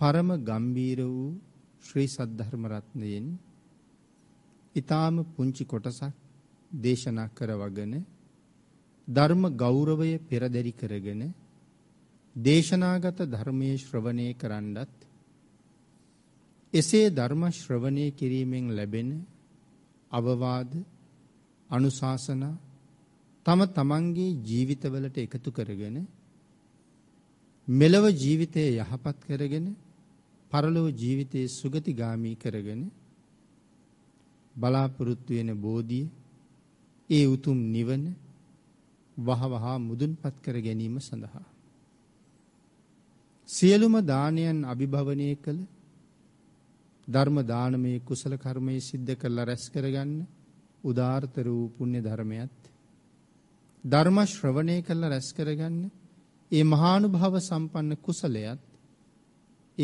පරම ගම්බීර වූ ශ්‍රී සද්ධර්ම රත්නයෙන් ඊ타ම පුංචි කොටසක් දේශනා කරවගෙන ධර්ම ගෞරවය පෙරදරි කරගෙන දේශනාගත ධර්මයේ ශ්‍රවණය කරන්නත් එසේ ධර්ම ශ්‍රවණය කිරීමෙන් ලැබෙන අවවාද අනුශාසනා තම තමන්ගේ ජීවිතවලට එකතු කරගෙන මෙලව ජීවිතය යහපත් කරගෙන පරලොව ජීවිතයේ සුගතිගාමී කරගෙන බලාපොරොත්තු වෙන බෝධිය ඒ උතුම් නිවන වහවහා මුදුන්පත් කර ගැනීම සඳහා සියලුම දානයන් අභිභවනය කළ ධර්ම දානමය කුසල කර්මය සිද්ධ කරලා රැස් කරගන්න උදාර්ථ වූ පුණ්‍ය ධර්මයත් ධර්ම ශ්‍රවණය කරලා රැස් කරගන්න ඒ මහානුභාව සම්පන්න කුසලයත්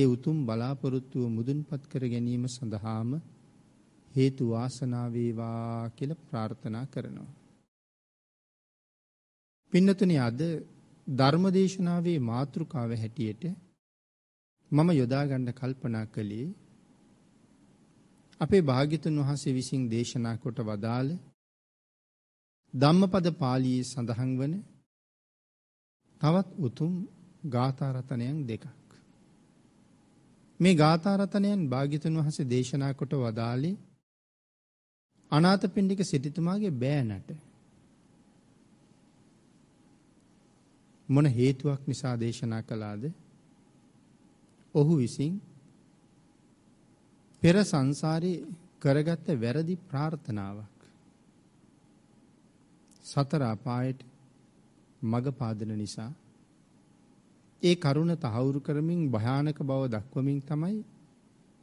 ඒ උතුම් බලාපොරොත්තුව මුදුන්පත් කර ගැනීම සඳහාම හේතු වාසනා වේවා කියලා ප්‍රාර්ථනා කරනවා. පින්නතුනි අද ධර්මදේශනාවේ මාතෘකාව හැටියට මම යොදා ගන්න කල්පනා කළේ අපේ භාග්‍යතුන් වහන්සේ විසින් දේශනා කොට වදාළ ධම්මපද පාළියේ සඳහන් වන තවත් උතුම් ගාථා රත්නයන් දෙකක්. මේ ගාථාරතනයන් භාගිතුන් වහසේ දේශනා කොට වදාළේ අනාත පින්ඩික සිටිතුමාගේ බෑනට මොන හේතුවක් නිසා දේශනා කළාද ඔහු විසින් පෙර සංසාරයේ කරගත්ත වැරදි ප්‍රාර්ථනාවක් සතර අපායට මග පාදන නිසා ඒ කරුණ තහවුරු කරමින් භයානක බව දක්වමින් තමයි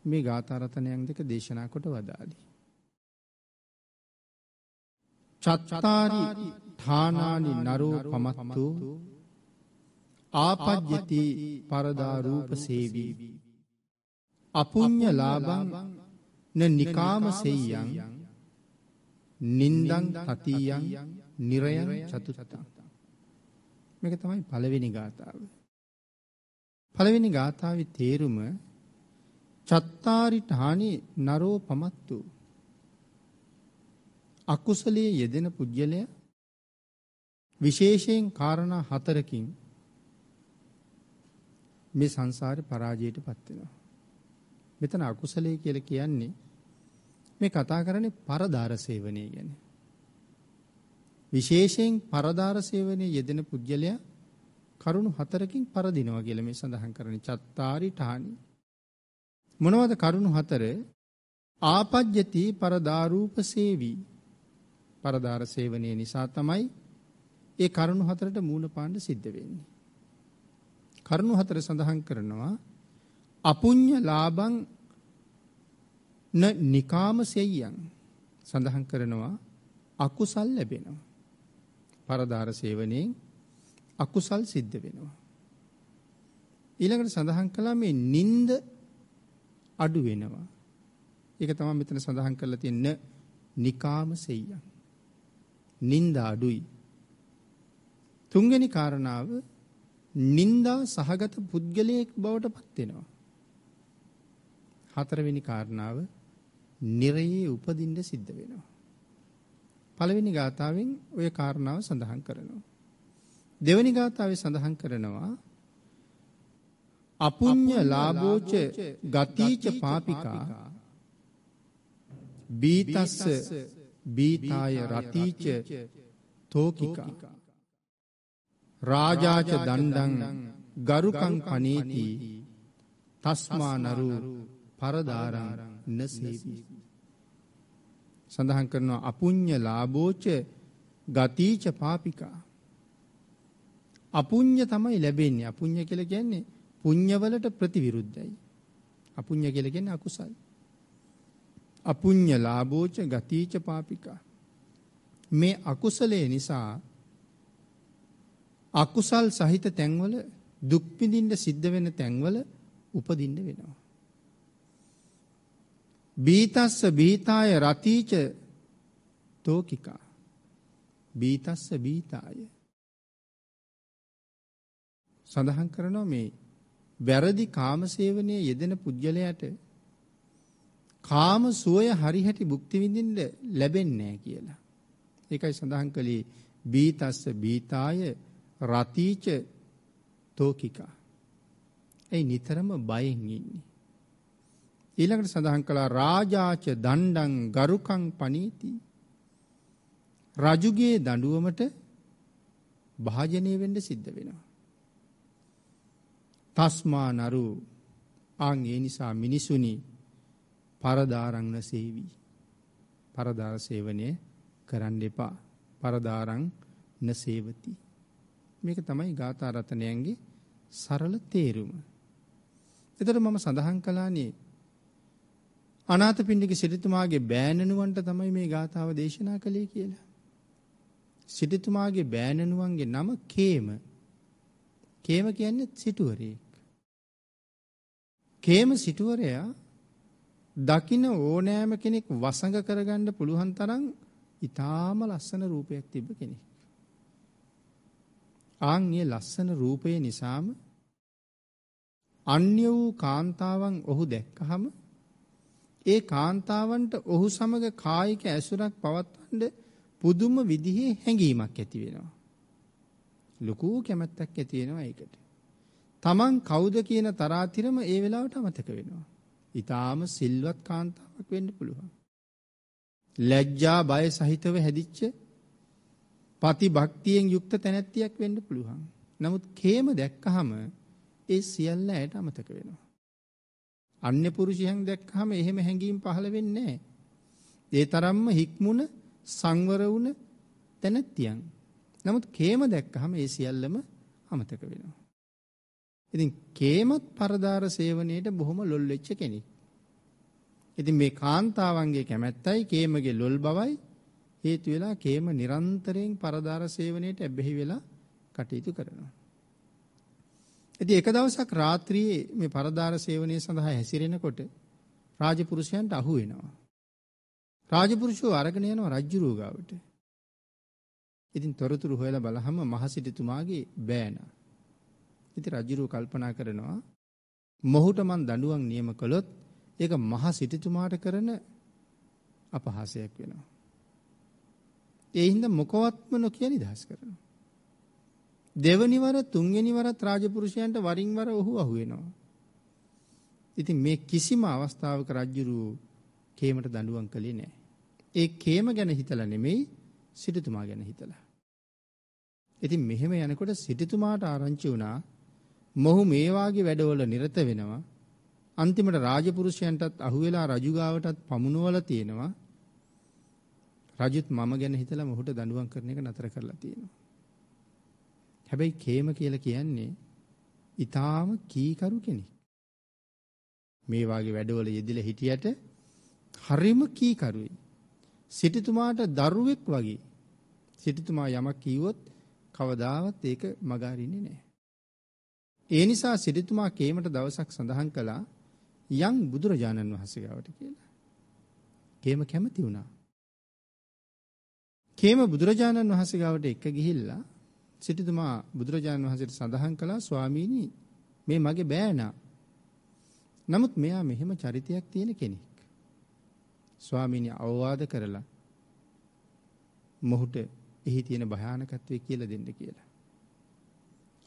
මේ ගාථාරතනයන් දෙක දේශනා කොට වදාළි. චත්තාරි ඨානානි නරෝ පමත්තු ආපජ්ජති පරදා රූප සේවී අපුඤ්ඤ ලාභං න නිකාම සෙය්‍යං නින්දං තතියං නිරයං චතුත්තං මේක තමයි පළවෙනි ගාථාව පළවෙනි ගාථාවේ තේරුම චත්තාරි ඨානි නරෝ පමත්තු අකුසලයේ යෙදෙන පුජ්‍යලය විශේෂයෙන් කාරණා හතරකින් මේ සංසාරේ පරාජයට පත් වෙනවා. මෙතන අකුසලයේ කියලා කියන්නේ මේ කතා කරන්නේ පරදාර සේවනය ගැන. විශේෂයෙන් පරදාර සේවනයේ යෙදෙන පුජ්‍යලයා කරුණු හතරකින් පරදිනවා කියලා මේ සඳහන් කරන්නේ චත්තාරි ඨානි. මොනවද කරුණු හතර? ආපජ්ජති පරදාරූප සේවි. පරදාර සේවනයේ නිසා තමයි ඒ කරුණු හතරට මූණ පාණ්ඩ සිද්ධ වෙන්නේ. කරුණු හතර සඳහන් කරනවා අපුඤ්ඤ ලාභං න නිකාම සෙය්‍යං සඳහන් කරනවා අකුසල් ලැබෙනවා. පරදාර සේවනයේ අකුසල් සිද්ධ වෙනවා. ඊළඟට සඳහන් කළා මේ නිନ୍ଦ අඩු වෙනවා. ඒක තමයි මෙතන සඳහන් කරලා තියෙන නිකාම සෙයියන්. නිନ୍ଦ අඩුයි. තුන්වෙනි කාරණාව නිന്ദා සහගත පුද්ගලයෙක් බවට පත් වෙනවා. හතරවෙනි කාරණාව නිරයේ උපදින්න සිද්ධ වෙනවා. පළවෙනි ගාථාවෙන් ওই කාරණාව සඳහන් කරනවා. දෙවනි ගාථාවේ සඳහන් කරනවා අපුඤ්ඤ ලාභෝච ගතිච පාපිකා බීතස්ස බීතාය රතිච තෝකිකා රාජාච දණ්ඩං ගරුකං පනීති තස්මා නරු පරදාරං නසීති සඳහන් කරනවා අපුඤ්ඤ ලාභෝච ගතිච පාපිකා අපුඤ්ඤ තමයි ලැබෙන්නේ. අපුඤ්ඤ කියලා කියන්නේ පුඤ්ඤවලට ප්‍රතිවිරුද්ධයි. අපුඤ්ඤ කියලා කියන්නේ අකුසල්. අපුඤ්ඤ ලාභෝච ගතිච පාපිකා. මේ අකුසලයේ නිසා අකුසල් සහිත තැන්වල දුක් විඳින්න සිද්ධ වෙන තැන්වල උපදින්න වෙනවා. බීතස්ස බීතාය රතිච තෝකිකා. බීතස්ස බීතාය සඳහන් කරනවා මේ වැරදි කාමසේවනයේ යෙදෙන පුද්ගලයාට කාම සුවය හරිහැටි භුක්ති විඳින්න ලැබෙන්නේ කියලා. ඒකයි සඳහන් කළේ බීතස්ස බීතාය රතිච තෝකිකා. ඒ නිතරම බයෙන් ඉන්නේ. ඊළඟට සඳහන් කළා රාජාච දණ්ඩං ගරුකං පනීති. රජුගේ දඬුවමට භාජනය වෙන්න සිද්ධ වෙනවා. තස්මා නරු ආන් ඒ නිසා මිනිසුනි පරදාරං නසේවි. පරදාර සේවනය කරන්න එපා. පරදාරං නසේවති. මේක තමයි ගාථා රත්නයන්ගේ සරල තේරුම. එතකොට මම සඳහන් කළානේ අනාථපිණ්ඩික සිටුතුමාගේ බෑණනුවන්ට තමයි මේ ගාථාව දේශනා කළේ කියලා. සිටුතුමාගේ බෑණනුවන්ගේ නම කේම. කේම කියන්නේ සිටුවරේ. කේම සිටුවරයා දකින ඕනෑම කෙනෙක් වසඟ කරගන්න පුළුවන් තරම් ඊටාම ලස්සන රූපයක් තිබ්බ කෙනෙක්. ආන්ගේ ලස්සන රූපය නිසාම අන්‍ය වූ කාන්තාවන් ඔහු දැක්කහම ඒ කාන්තාවන්ට ඔහු සමග කායික ඇසුරක් පවත්වන්න පුදුම විදිහේ හැඟීමක් ඇති වෙනවා. ලොකු කැමැත්තක් ඇති වෙනවා ඒකට. තමන් කවුද කියන තරාතිරම ඒ වෙලාවට අමතක වෙනවා. ඊටාම සිල්වත් කාන්තාවක් වෙන්න පුළුවන්. ලැජ්ජා බය සහිතව හැදිච්ච පති භක්තියෙන් යුක්ත තැනැත්තියක් වෙන්න පුළුවන්. නමුත් කේම දැක්කහම ඒ සියල්ල ඇයට අමතක වෙනවා. අන්‍ය පුරුෂයන් දැක්කහම එහෙම හැඟීම් පහළ වෙන්නේ නැහැ. ඒ තරම්ම හික්මුණ සංවර වුණ තැනැත්තියන්. නමුත් කේම දැක්කහම ඒ සියල්ලම අමතක වෙනවා. ඉතින් කේමත් පරදාර සේවනයේට බොහොම ලොල් වෙච්ච කෙනෙක්. ඉතින් මේ කාන්තාවන්ගේ කැමැත්තයි කේමගේ ලොල් බවයි හේතු වෙලා කේම නිරන්තරයෙන් පරදාර සේවනයේට ඇබ්බැහි වෙලා කටයුතු කරනවා. ඉතින් එක දවසක් රාත්‍රියේ මේ පරදාර සේවනයේ සඳහා හැසිරෙනකොට රාජපුරුෂයන්ට අහු වෙනවා. රාජපුරුෂෝ අරගෙන යනවා රජ්ජුරුව ගාවට. ඉතින් තොරතුරු හොයලා බලහම මහසිටුමාගේ බෑනා ඉති රජුරුව කල්පනා කරනවා මොහුට මන් දඬුවම් නියම කළොත් ඒක මහ සිටුතුමාට කරන අපහාසයක් වෙනවා. ඒ හින්දා මොකවත්ම නොකිය නිදහස් කරනවා. දෙවනි වර තුන්වෙනි වරත් රාජපුරුෂයන්ට වරින් වර ඔහු අහු වෙනවා. ඉතින් මේ කිසිම අවස්ථාවක රජුරුව කේමට දඬුවම් කළේ නැහැ. ඒ කේම ගැන හිතලා නෙමෙයි සිටුතුමා ගැන හිතලා. ඉතින් මෙහෙම යනකොට සිටුතුමාට ආරංචි වුණා මොහු මේ වාගේ වැඩවල නිරත වෙනවා. අන්තිමට රාජපුරුෂයන්ටත් අහුවෙලා රජුගාවටත් පමුණුවලා තියෙනවා. රජුත් මම ගැන හිතලා මොහුට දඬුවම් කරන එක නතර කරලා තියෙනවා. හැබැයි කේම කියලා කියන්නේ ඊටාම කීකරු කෙනෙක්. මේ වාගේ වැඩවල යෙදිලා හිටියට හරිම කීකරුයි. සිටුතුමාට දරුවෙක් වගේ සිටුතුමා යමක් කිව්වොත් කවදාවත් ඒක මගහරින්නේ නැහැ. ඒ නිසා සිරිතුමා කේමට දවසක් සඳහන් කළා යම් බුදුරජාණන් වහන්සේ ගාවට කියලා. කේම කැමති වුණා. කේම බුදුරජාණන් වහන්සේ ගාවට එක්ක ගිහිල්ලා සිරිතුමා බුදුරජාණන් වහන්සේට සඳහන් කළා ස්වාමීනි මේ මගේ බෑනා. නමුත් මෙයා මෙහෙම චරිතයක් තියෙන කෙනෙක්. ස්වාමීනි අවවාද කරලා මොහුට එහි තියෙන භයානකත්වය කියලා දෙන්න කියලා.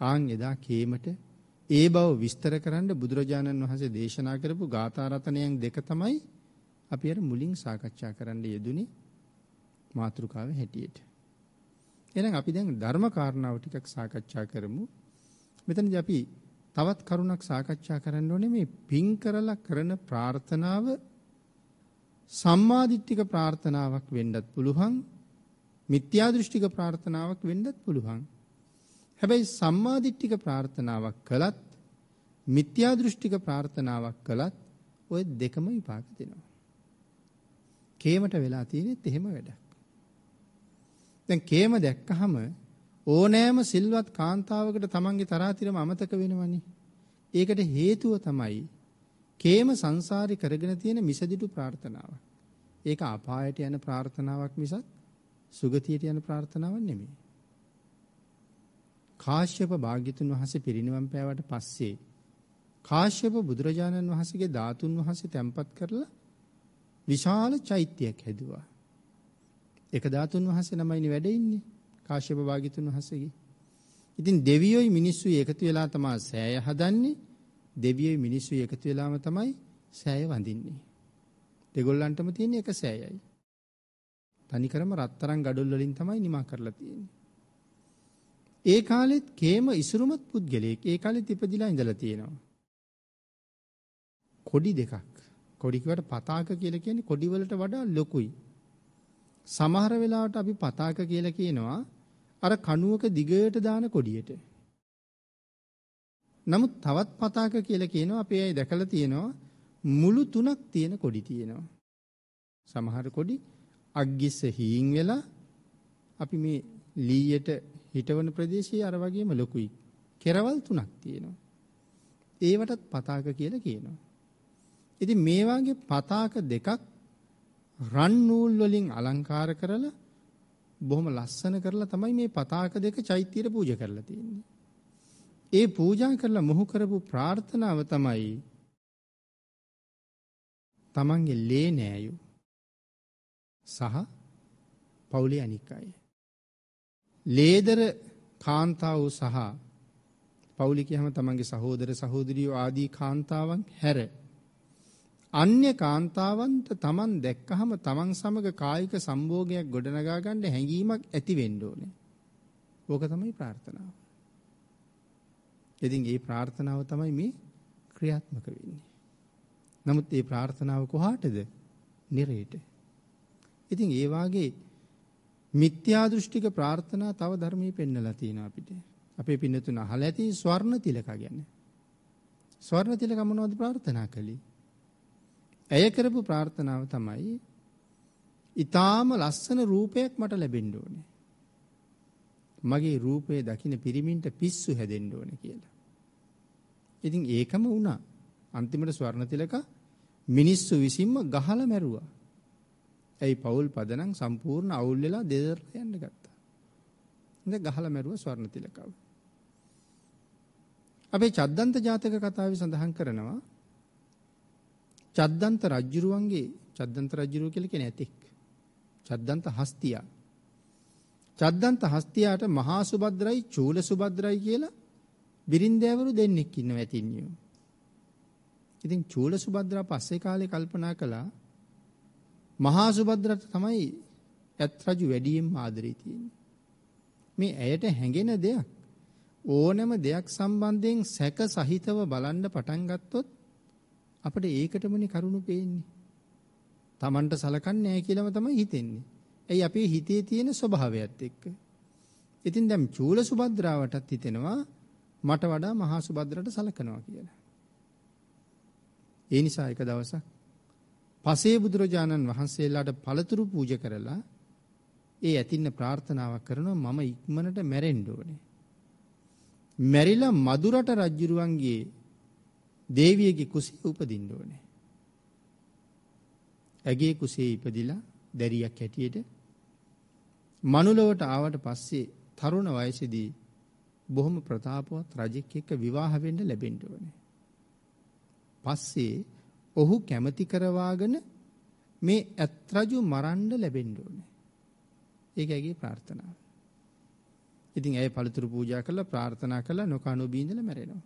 ආන් එදා කේමට ඒ බව විස්තර කරන්න බුදුරජාණන් වහන්සේ දේශනා කරපු ගාථා රත්නයන් දෙක තමයි අපි අර මුලින් සාකච්ඡා කරන්න යෙදුනේ මාතෘකාව හැටියට. එහෙනම් අපි දැන් ධර්ම කාරණාව ටිකක් සාකච්ඡා කරමු. මෙතනදී අපි තවත් කරුණක් සාකච්ඡා කරන්න ඕනේ මේ පින් කරලා කරන ප්‍රාර්ථනාව සම්මාදිට්ඨික ප්‍රාර්ථනාවක් වෙන්නත් පුළුවන් මිත්‍යා දෘෂ්ටික ප්‍රාර්ථනාවක් වෙන්නත් පුළුවන් හැබැයි සම්මාදිට්ඨික ප්‍රාර්ථනාවක් කළත් මිත්‍යා දෘෂ්ටික ප්‍රාර්ථනාවක් කළත් ওই දෙකම විපාක දෙනවා. කේමට වෙලා තියෙනෙත් එහෙම වැඩක්. දැන් කේම දැක්කහම ඕනෑම සිල්වත් කාන්තාවකට තමන්ගේ තරාතිරම අමතක වෙනවනේ. ඒකට හේතුව තමයි කේම සංසාරේ කරගෙන තියෙන මිසදිටු ප්‍රාර්ථනාව. ඒක අපායට යන ප්‍රාර්ථනාවක් මිසක් සුගතියට යන ප්‍රාර්ථනාවක් නෙමෙයි. කාශ්‍යප භාග්‍යතුන් වහන්සේ පිරිනිවන් පෑවට පස්සේ කාශ්‍යප බුදුරජාණන් වහන්සේගේ ධාතුන් වහන්සේ තැන්පත් කරලා විශාල චෛත්‍යයක් හැදුවා. එක ධාතුන් වහන්සේ නමයිනේ වැඩ ඉන්නේ කාශ්‍යප භාග්‍යතුන් වහන්සේගේ. ඉතින් දෙවියෝයි මිනිස්සුයි එකතු වෙලා තමයි සෑය හදන්නේ. දෙවියෝයි මිනිස්සුයි එකතු වෙලාම තමයි සෑය වඳින්නේ. දෙගොල්ලන්ටම තියෙන එක සෑයයි. තනිකරම රත්තරන් gadol වලින් තමයි නිමා කරලා තියෙන්නේ. ඒ කාලෙත් කේම ඉසුරුමත් පුද්ගලයෙක් ඒ කාලෙත් ඉපදිලා ඉඳලා තියෙනවා. කොඩි දෙකක්. කොඩි කියවට පතාක කියලා කියන්නේ කොඩි වලට වඩා ලොකුයි. සමහර වෙලාවට අපි පතාක කියලා කියනවා අර කණුවක දිගට දාන කොඩියට. නමුත් තවත් පතාක කියලා කියනවා අපේ අය දැකලා තියෙනවා මුළු තුනක් තියෙන කොඩි තියෙනවා. සමහර කොඩි අග්ගිස්ස හීන් වෙලා අපි මේ ලීයට හිටවන ප්‍රදේශයේ අර වගේම ලොකුයි. කෙරවල් තුනක් තියෙනවා. ඒවටත් පතාක කියලා කියනවා. ඉතින් මේ වගේ පතාක දෙකක් රන් නූල් වලින් අලංකාර කරලා බොහොම ලස්සන කරලා තමයි මේ පතාක දෙක චෛත්‍යයට පූජා කරලා තියෙන්නේ. ඒ පූජා කරලා මොහු කරපු ප්‍රාර්ථනාව තමයි තමන්ගේ ලේ නෑයෝ සහ පවුලේ අනික් අය. ලේදර කාන්තාව සහ පවුලි කියහම තමන්ගේ සහෝදර සහෝදරියෝ ආදී කාන්තාවන් හැර අන්‍ය කාන්තාවන්ට තමන් දැක්කහම තමන් සමග කායික සම්භෝගයක් ගොඩනගා ගන්න හැඟීමක් ඇති වෙන්න ඕනේ. ඕක තමයි ප්‍රාර්ථනාව. ඉතින් මේ ප්‍රාර්ථනාව තමයි මේ ක්‍රියාත්මක වෙන්නේ. නමුත් මේ ප්‍රාර්ථනාව කොහාටද? නිරේට. ඉතින් ඒ වාගේ මිත්‍යා දෘෂ්ටික ප්‍රාර්ථනා තව ධර්මයේ පෙන්නලා තියෙනවා අපිට. අපේ පින්නතුන අහලා ඇති ස්වර්ණ තිලක ගැන. ස්වර්ණ තිලක මොනවද ප්‍රාර්ථනා කළේ? ඇය කරපු ප්‍රාර්ථනාව තමයි ඊටාම ලස්සන රූපයක් මට ලැබෙන්න ඕනේ. මගේ රූපය දකින්න පිරිමින්ට පිස්සු හැදෙන්න ඕනේ කියලා. ඉතින් ඒකම වුණා. අන්තිමට ස්වර්ණ තිලක මිනිස්සු විසින්ම ගහලා මැරුවා. ඇයි පවුල් පදනම් සම්පූර්ණ අවුල් වෙලා දෙදරට යන්න ගත්තා. ඉතින් ගහලා මැරුව ස්වර්ණතිලකව. අපේ චද්දන්ත ජාතක කතාවේ සඳහන් කරනවා චද්දන්ත රජුරුවන්ගේ චද්දන්ත රජුරුව කියලා කියන ඇතෙක්. චද්දන්ත හස්තියා. චද්දන්ත හස්තියාට මහා සුබද්‍රයි චූල සුබද්‍රයි කියලා බිරින්දෑවරු දෙන්නෙක් ඉන්නවා ඇතින්නියෝ. ඉතින් චූල සුබද්‍රා පස්සේ කාලේ කල්පනා කළා මහා සුබද්දරට තමයි ඇත් රජු වැඩියෙන් ආදරේ තියෙන්නේ. මේ ඇයට හැඟෙන දෙයක් ඕනෑම දෙයක් සම්බන්ධයෙන් සැක සහිතව බලන්න පටන් ගත්තොත් අපිට ඒකටමනේ කරුණු පේන්නේ. Tamanට සලකන්නේ නැහැ කියලාම තමයි හිතෙන්නේ. ඇයි අපේ හිතේ තියෙන ස්වභාවයත් එක්ක. ඉතින් දැන් චූල සුබද්‍රාවටත් හිතෙනවා මට වඩා මහා සුබද්‍රට සලකනවා කියලා. ඒ නිසා එක දවසක් පසේ බුදුරජාණන් වහන්සේලාට පළතුරු පූජ කරලා ඒ ඇතින්න ප්‍රාර්ථනාවක් කරනවා මම ඉක්මනට මැරෙන්න ඕනේ. මැරිලා මදුරට රජුරුවන්ගේ දේවියගේ කුසේ උපදින්න ඕනේ. ඇගේ කුසේ ඉපදිලා දැරියක් හැටියට මනුලොවට ආවට පස්සේ තරුණ වයසේදී බොහොම ප්‍රතාපවත් රජෙක් එක්ක විවාහ වෙන්න ලැබෙන්න ඕනේ. පස්සේ ඔහු කැමති කරවාගෙන මේ ඇත් රජු මරන්න ලැබෙන්න ඕනේ. ඒක ඇගේ ප්‍රාර්ථනාව. ඉතින් ඇය පළතුරු පූජා කරලා ප්‍රාර්ථනා කරලා නොකනු බීඳලා මැරෙනවා.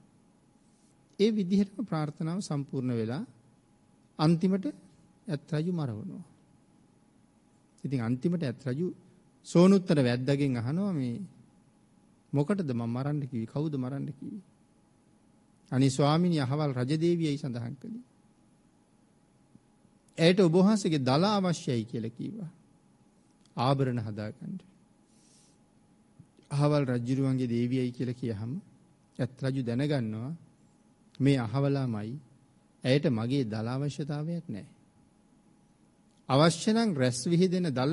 ඒ විදිහටම ප්‍රාර්ථනාව සම්පූර්ණ වෙලා අන්තිමට ඇත් රජු මරවනවා. ඉතින් අන්තිමට ඇත් රජු සෝනුත්තර වැද්දාගෙන් අහනවා මේ මොකටද මම මරන්න කිව්වේ කවුද මරන්න කිව්වේ? අනේ ස්වාමිනී අහවල් රජදේවියයි සඳහන් කළේ. ඇයට ඔබ වහන්සේගේ දල අවශ්‍යයි කියලා කීවා. ආභරණ හදාගන්න. අහවල් රජුරුවන්ගේ දේවියයි කියලා කියහම ඇත් රජු දැනගන්නවා මේ අහවලාමයි ඇයට මගේ දල අවශ්‍යතාවයක් නැහැ. අවශ්‍ය නම් රැස් විහිදෙන දල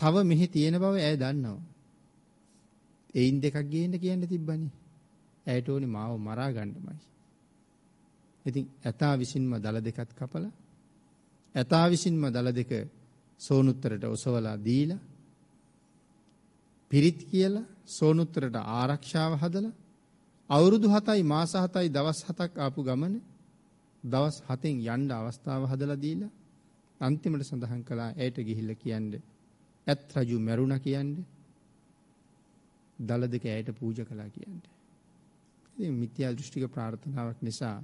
තව මෙහි තියෙන බව ඇය දන්නවා. ඒයින් දෙකක් ගේන්න කියන්න තිබ්බනේ. ඇයට ඕනේ මාව මරා ගන්නමයි. ඉතින් ඇතා විසින්ම දල දෙකත් කපලා ඇතා විසින්ම දල දෙක සෝනුත්තරට ඔසවලා දීලා පිරිත් කියලා සෝනුත්තරට ආරක්ෂාව හදලා අවුරුදු 7යි මාස 7යි දවස් 7ක් ආපු ගමන දවස් 7න් යන්න අවස්ථාව හදලා දීලා අන්තිමට සඳහන් කළා ඇයට ගිහිල්ලා කියන්නේ ඇත් රජු මැරුණා කියන්නේ දල දෙක ඇයට පූජා කළා කියන්නේ ඉතින් මිත්‍යා දෘෂ්ටික ප්‍රාර්ථනාවක් නිසා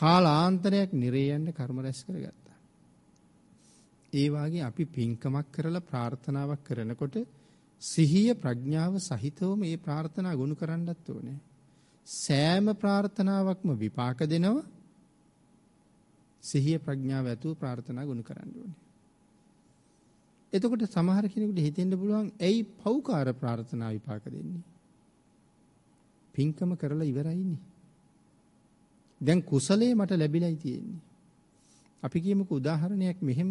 කාලාන්තරයක් නිරේ යන්න කර්ම රැස් කරගත්තා ඒ වාගේ අපි පින්කමක් කරලා ප්‍රාර්ථනාවක් කරනකොට සිහිය ප්‍රඥාව සහිතව මේ ප්‍රාර්ථනා ගොනු කරන්නත් ඕනේ. සෑම ප්‍රාර්ථනාවක්ම විපාක දෙනවා. සිහිය ප්‍රඥාව ඇතුව ප්‍රාර්ථනා ගොනු කරන්න ඕනේ. එතකොට සමහර කෙනෙකුට හිතෙන්න පුළුවන් ඇයි පෞකාර ප්‍රාර්ථනා විපාක දෙන්නේ? පින්කම කරලා ඉවරයිනේ. දැන් කුසලයේ මට ලැබිලායි තියෙන්නේ. අපි කියමුකෝ උදාහරණයක් මෙහෙම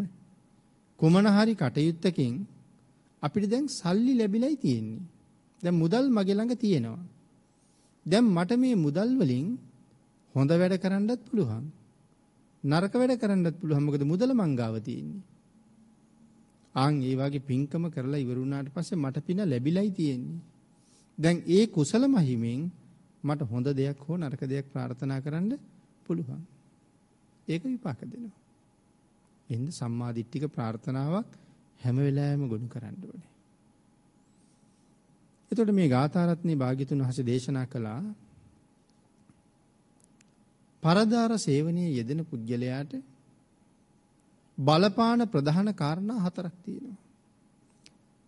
කුමන හරි කටයුත්තකින් අපිට දැන් සල්ලි ලැබිලයි තියෙන්නේ. දැන් මුදල් මගේ ළඟ තියෙනවා. දැන් මට මේ මුදල් වලින් හොඳ වැඩ කරන්නත් පුළුවන්. නරක වැඩ කරන්නත් පුළුවන්. මොකද මුදල මං ගාව තියෙන්නේ. ආන් ඒ වගේ පින්කම කරලා ඉවර වුණාට පස්සේ මට පින ලැබිලයි තියෙන්නේ. දැන් ඒ කුසල මහිමෙන් මට හොඳ දෙයක් හෝ නරක දෙයක් ප්‍රාර්ථනා කරන්න පුළුවන්. ඒක විපාක දෙනවා. එන්ද සම්මාදිට්ඨික ප්‍රාර්ථනාවක් හැම වෙලාවෙම ගොනු කරන්න ඕනේ. එතකොට මේ ගාථාරත්නේ භාග්‍යතුන් වහන්සේ දේශනා කළා පරදාර සේවනයේ යෙදෙන පුද්ගලයාට බලපාන ප්‍රධාන කාරණා හතරක් තියෙනවා.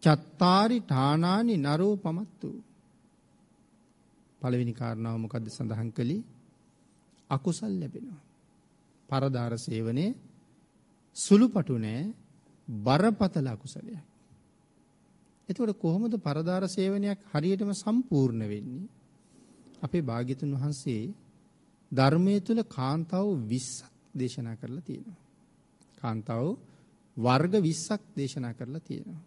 චත්තාරි ඨානානි නරෝ පමත්තු. පළවෙනි කාරණාව මොකද්ද සඳහන් කළේ? අකුසල් ලැබෙනවා. පරදාර සේවනයේ සුළුපටු නෑ බරපතල අකුසලයක්. එතකොට කොහොමද පරදාර සේවනයක් හරියටම සම්පූර්ණ වෙන්නේ? අපේ භාග්‍යතුන් වහන්සේ ධර්මයේ තුල කාන්තාව 20ක් දේශනා කරලා තියෙනවා. කාන්තාව වර්ග 20ක් දේශනා කරලා තියෙනවා.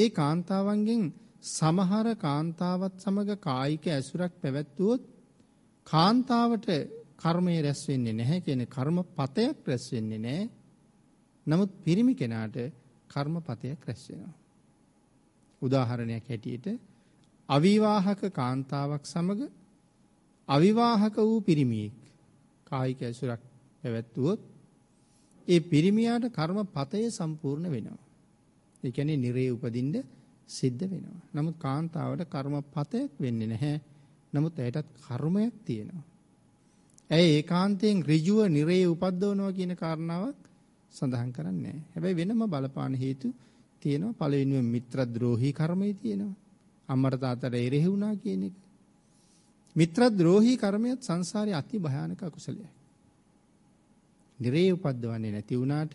ඒ කාන්තාවන්ගෙන් සමහර කාන්තාවත් සමග කායික ඇසුරක් පැවැත්වුවොත් කාන්තාවට කර්මය රැස් වෙන්නේ නැහැ කියන්නේ කර්මපතයක් රැස් වෙන්නේ නැහැ. නමුත් පිරිමි කෙනාට කර්මපතයක් රැස් වෙනවා. උදාහරණයක් හැටියට අවිවාහක කාන්තාවක් සමග අවිවාහක වූ පිරිමියෙක් කායික ඇසුරක් පැවැත්වුවොත් ඒ පිරිමියාට කර්මපතය සම්පූර්ණ වෙනවා. ඒ කියන්නේ නිරේ උපදින්න සිද්ධ වෙනවා. නමුත් කාන්තාවට කර්මපතයක් වෙන්නේ නැහැ. නමුත් ඇයටත් කර්මයක් තියෙනවා. ඇයි ඒකාන්තයෙන් ඍජුව නිරේ උපද්දවනවා කියන කාරණාවක් සඳහන් කරන්නේ හැබැයි වෙනම බලපාන හේතු තියෙනවා. පළවෙනිම මිත්‍රද්‍රෝහි කර්මය තියෙනවා. අම්මට තාත්තට එරෙහි වුණා කියන එක. මිත්‍රද්‍රෝහි කර්මයත් සංසාරයේ අති භයානක අකුසලයක්. නිරේ උපද්දවන්නේ නැති වුණාට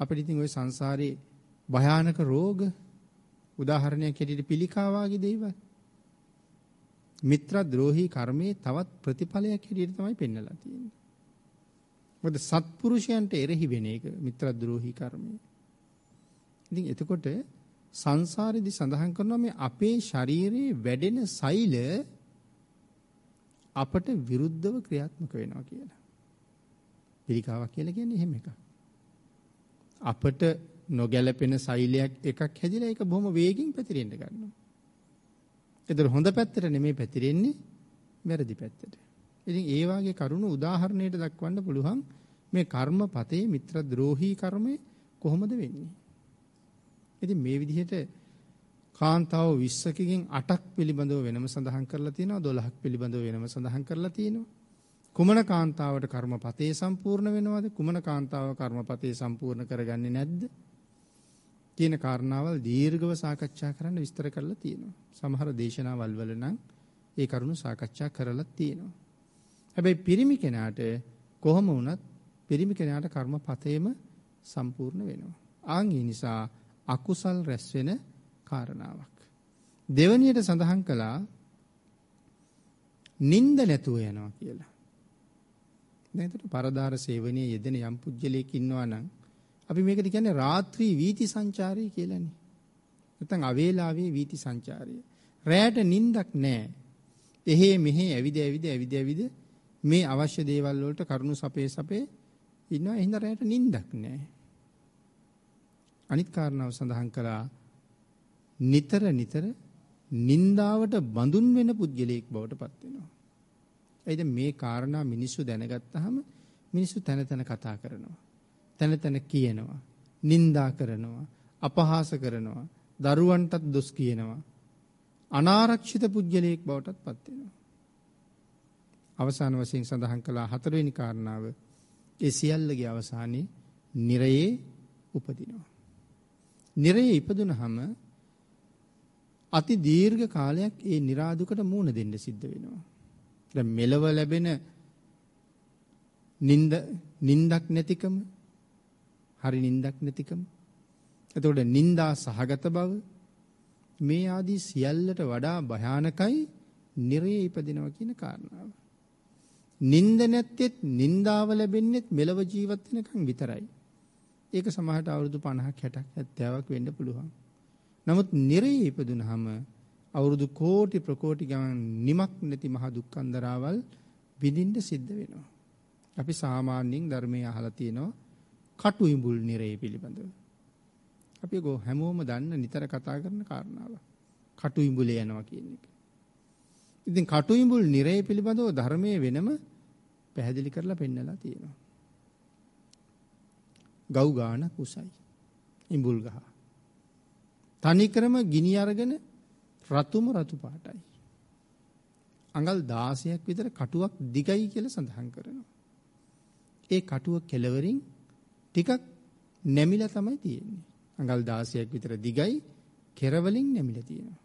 අපිට ඉතින් ওই සංසාරේ භයානක රෝග උදාහරණයක් හැටියට පිළිකාවාගේ දේවල් මිත්‍රද්‍රෝහි කර්මයේ තවත් ප්‍රතිඵලයක් හැටියට තමයි පෙන්වලා තියෙන්නේ. මොකද සත්පුරුෂයන්ට එරෙහි වෙන එක මිත්‍රද්‍රෝහි කර්මය. ඉතින් එතකොට සංසාරෙදි සඳහන් කරනවා මේ අපේ ශරීරයේ වැඩෙන සෛල අපට විරුද්ධව ක්‍රියාත්මක වෙනවා කියලා. පිළිකාවක් කියලා කියන්නේ එහෙම එකක්. අපට නොගැලපෙන සෛලයක් එකක් හැදිලා ඒක බොහොම වේගින් පැතිරෙන්න ගන්නවා. එතකොට හොඳ පැත්තට නෙමෙයි පැතිරෙන්නේ වැරදි පැත්තට. ඉතින් ඒ වාගේ කරුණු උදාහරණයට දක්වන්න පුළුවන් මේ කර්මපතේ මිත්‍ර ද්‍රෝහී කර්මය කොහොමද වෙන්නේ? ඉතින් මේ විදිහට කාන්තාව 20කකින් 8ක් පිළිබඳව වෙනම සඳහන් කරලා තියෙනවා 12ක් පිළිබඳව වෙනම සඳහන් කරලා තියෙනවා. කුමන කාන්තාවට කර්මපතේ සම්පූර්ණ වෙනවද? කුමන කාන්තාව කර්මපතේ සම්පූර්ණ කරගන්නේ නැද්ද? තියෙන කාරණාවල් දීර්ඝව සාකච්ඡා කරන්න විස්තර කරලා තියෙනවා. සමහර දේශනාවල් වල නම් ඒ කරුණු සාකච්ඡා කරලා තියෙනවා. හැබැයි පිරිමි කෙනාට කොහම වුණත් පිරිමි කෙනාට කර්මපතේම සම්පූර්ණ වෙනවා. ආන් ඒ නිසා අකුසල් රැස් වෙන කාරණාවක්. දෙවනියට සඳහන් කළා නිନ୍ଦ නැතුව යනවා කියලා. දැන් පරදාර සේවනයේ යෙදෙන යම් පුජ්‍යලයක් ඉන්නවා නම් අපි මේකට කියන්නේ රාත්‍රී වීති සංචාරය කියලානේ. නැත්නම් අවේලාවේ වීති සංචාරය. රැයට නිින්දක් නැහැ. එහේ මෙහේ ඇවිද ඇවිද ඇවිද ඇවිද මේ අවශ්‍ය දේවල් වලට කරුණු සපේ සපේ ඉන්නවා. එහෙනම් රැයට නිින්දක් නැහැ. අනිත් කාරණාව සඳහන් කළා නිතර නිතර නින්දාවට බඳුන් වෙන පුද්ගලයෙක් බවට පත් වෙනවා. එයිද මේ කාරණා මිනිස්සු දැනගත්තාම මිනිස්සු තන තන කතා කරනවා. තැන තැන කියනවා. නින්දා කරනවා. අපහාස කරනවා. දරුවන්ටත් දොස් කියනවා. අනාරක්ෂිත පුද්ගලයෙක් බවටත් පත් වෙනවා. අවසාන වශයෙන් සඳහන් කළා හතරවෙනි කාරණාව ඒ සියල්ලගේ අවසානයේ නිරයේ උපදිනවා. නිරයේ ඉපදුනහම අති දීර්ඝ කාලයක් ඒ निराදුකට මූණ දෙන්න සිද්ධ වෙනවා. දැන් මෙලව ලැබෙන නිින්ද නිින්දක් නැතිකම හරි නින්දක් නැතිකම. එතකොට නින්දා සහගත බව මේ ආදී සියල්ලට වඩා භයානකයි නිරේ ඉපදිනවා කියන කාරණාව. නින්ද නැත්තේත් නින්දාව ලැබෙන්නේත් මෙලව ජීවත් වෙනකන් විතරයි. ඒක සමහරට අවුරුදු 50ක් 60ක් 70ක් වෙන්න පුළුවන්. නමුත් නිරේ ඉපදුනහම අවුරුදු කෝටි ප්‍රකෝටි ගණන් නිමක් නැති මහ දුක්ඛන්දරාවල් විඳින්න සිද්ධ වෙනවා. අපි සාමාන්‍යයෙන් ධර්මයේ අහලා තියෙනවා කටුයිඹුල් නිරේ පිළිබඳව. අපි ගෝ හැමෝම දන්න නිතර කතා කරන කාරණාව. කටුයිඹුල යනවා කියන එක. ඉතින් කටුයිඹුල් නිරේ පිළිබඳව ධර්මයේ වෙනම පැහැදිලි කරලා පෙන්නලා තියෙනවා. ගව් ගාන කුසයි. ඉඹුල් ගහ. තනිකරම ගිනි අරගෙන රතුම රතු පාටයි. අඟල් 16ක් විතර කටුවක් දිගයි කියලා සඳහන් කරනවා. ඒ කටුව කෙලවරින් ටිකක් නැමිලා තමයි තියෙන්නේ. අඟල් 16ක් විතර දිගයි කෙරවලින් නැමිලා තියෙනවා.